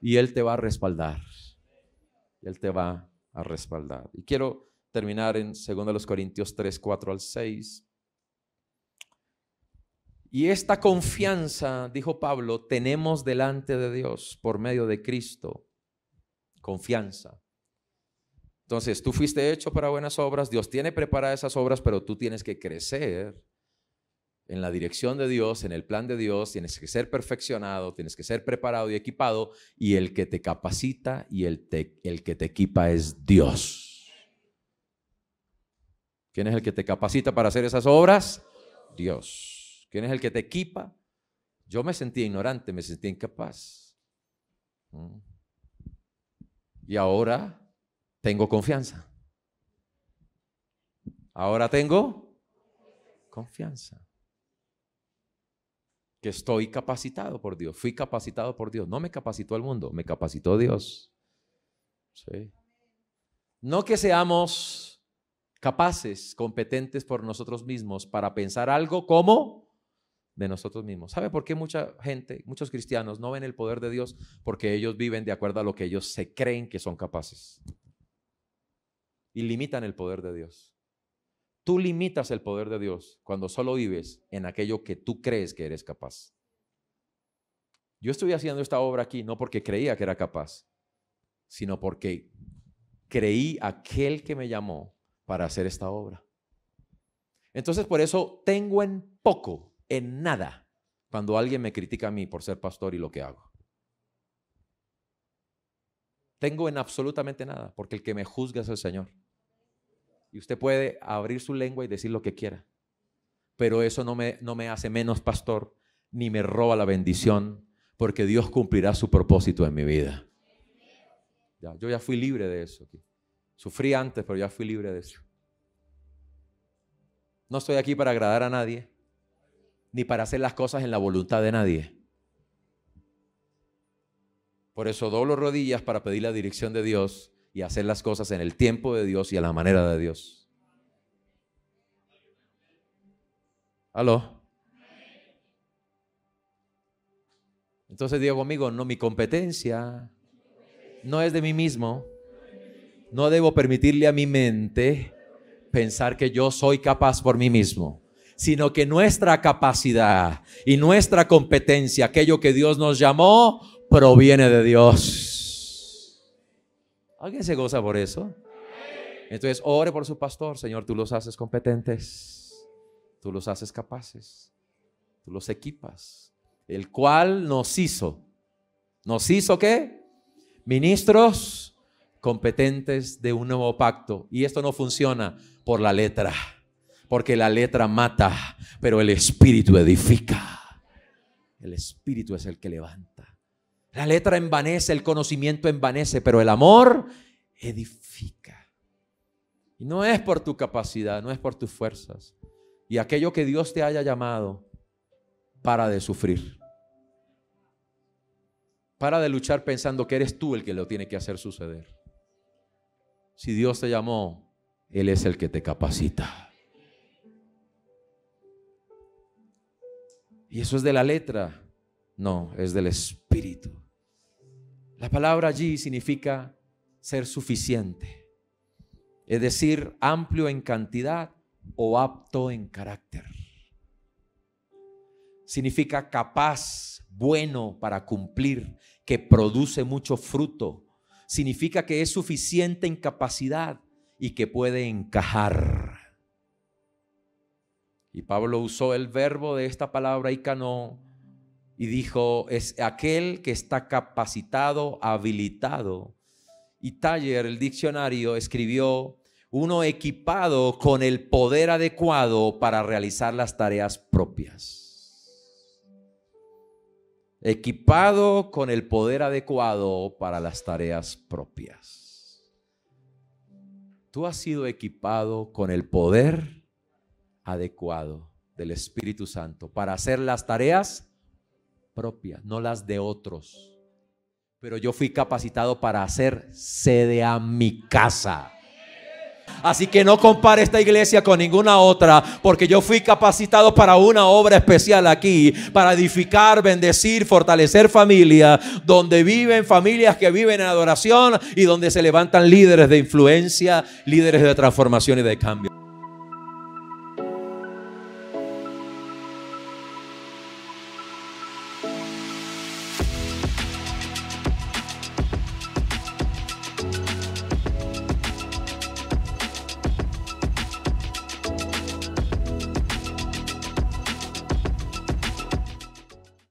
y Él te va a respaldar. Él te va a respaldar. Y quiero terminar en 2 Corintios 3, 4 al 6. Y esta confianza, dijo Pablo, tenemos delante de Dios por medio de Cristo. Confianza. Entonces, tú fuiste hecho para buenas obras, Dios tiene preparadas esas obras, pero tú tienes que crecer en la dirección de Dios, en el plan de Dios, tienes que ser perfeccionado, tienes que ser preparado y equipado, y el que te capacita y el, que te equipa es Dios. ¿Quién es el que te capacita para hacer esas obras? Dios. ¿Quién es el que te equipa? Yo me sentía ignorante, me sentía incapaz. Mm. Y ahora tengo confianza. Ahora tengo confianza que estoy capacitado por Dios, fui capacitado por Dios, no me capacitó el mundo, me capacitó Dios. No que seamos capaces, competentes por nosotros mismos para pensar algo como de nosotros mismos. ¿Sabe por qué mucha gente, muchos cristianos no ven el poder de Dios? Porque ellos viven de acuerdo a lo que ellos se creen que son capaces. Y limitan el poder de Dios. Tú limitas el poder de Dios cuando solo vives en aquello que tú crees que eres capaz. Yo estoy haciendo esta obra aquí no porque creía que era capaz, sino porque creí aquel que me llamó para hacer esta obra. Entonces por eso tengo en poco, en nada, cuando alguien me critica a mí por ser pastor y lo que hago. Tengo en absolutamente nada, porque el que me juzga es el Señor y usted puede abrir su lengua y decir lo que quiera. Pero eso no me, no me hace menos pastor ni me roba la bendición porque Dios cumplirá su propósito en mi vida. yo ya fui libre de eso. Sufrí antes, pero ya fui libre de eso. No estoy aquí para agradar a nadie, ni para hacer las cosas en la voluntad de nadie. Por eso doblo rodillas para pedir la dirección de Dios y hacer las cosas en el tiempo de Dios y a la manera de Dios. ¿Aló? Entonces digo amigo no, mi competencia no es de mí mismo. No debo permitirle a mi mente pensar que yo soy capaz por mí mismo, sino que nuestra capacidad y nuestra competencia, aquello que Dios nos llamó, proviene de Dios. ¿Alguien se goza por eso? Entonces, ore por su pastor, Señor, tú los haces competentes, tú los haces capaces, tú los equipas, el cual nos hizo. ¿Nos hizo qué? Ministros competentes de un nuevo pacto. Y esto no funciona por la letra, porque la letra mata, pero el espíritu edifica. El espíritu es el que levanta. La letra envanece, el conocimiento envanece, pero el amor edifica. Y no es por tu capacidad, no es por tus fuerzas. Y aquello que Dios te haya llamado, para de sufrir. Para de luchar pensando que eres tú el que lo tiene que hacer suceder. Si Dios te llamó, Él es el que te capacita. Y eso es de la letra. No, es del espíritu. La palabra allí significa ser suficiente, es decir, amplio en cantidad o apto en carácter. Significa capaz, bueno para cumplir, que produce mucho fruto. Significa que es suficiente en capacidad y que puede encajar. Y Pablo usó el verbo de esta palabra, canó y dijo, es aquel que está capacitado, habilitado. Y Taller, el diccionario, escribió, uno equipado con el poder adecuado para realizar las tareas propias. Equipado con el poder adecuado para las tareas propias. Tú has sido equipado con el poder adecuado del Espíritu Santo para hacer las tareas no las de otros. Pero yo fui capacitado para hacer sede a mi casa. Así que no compare esta iglesia con ninguna otra, porque yo fui capacitado para una obra especial aquí, para edificar, bendecir, fortalecer familia, donde viven familias que viven en adoración y donde se levantan líderes de influencia, líderes de transformación y de cambio.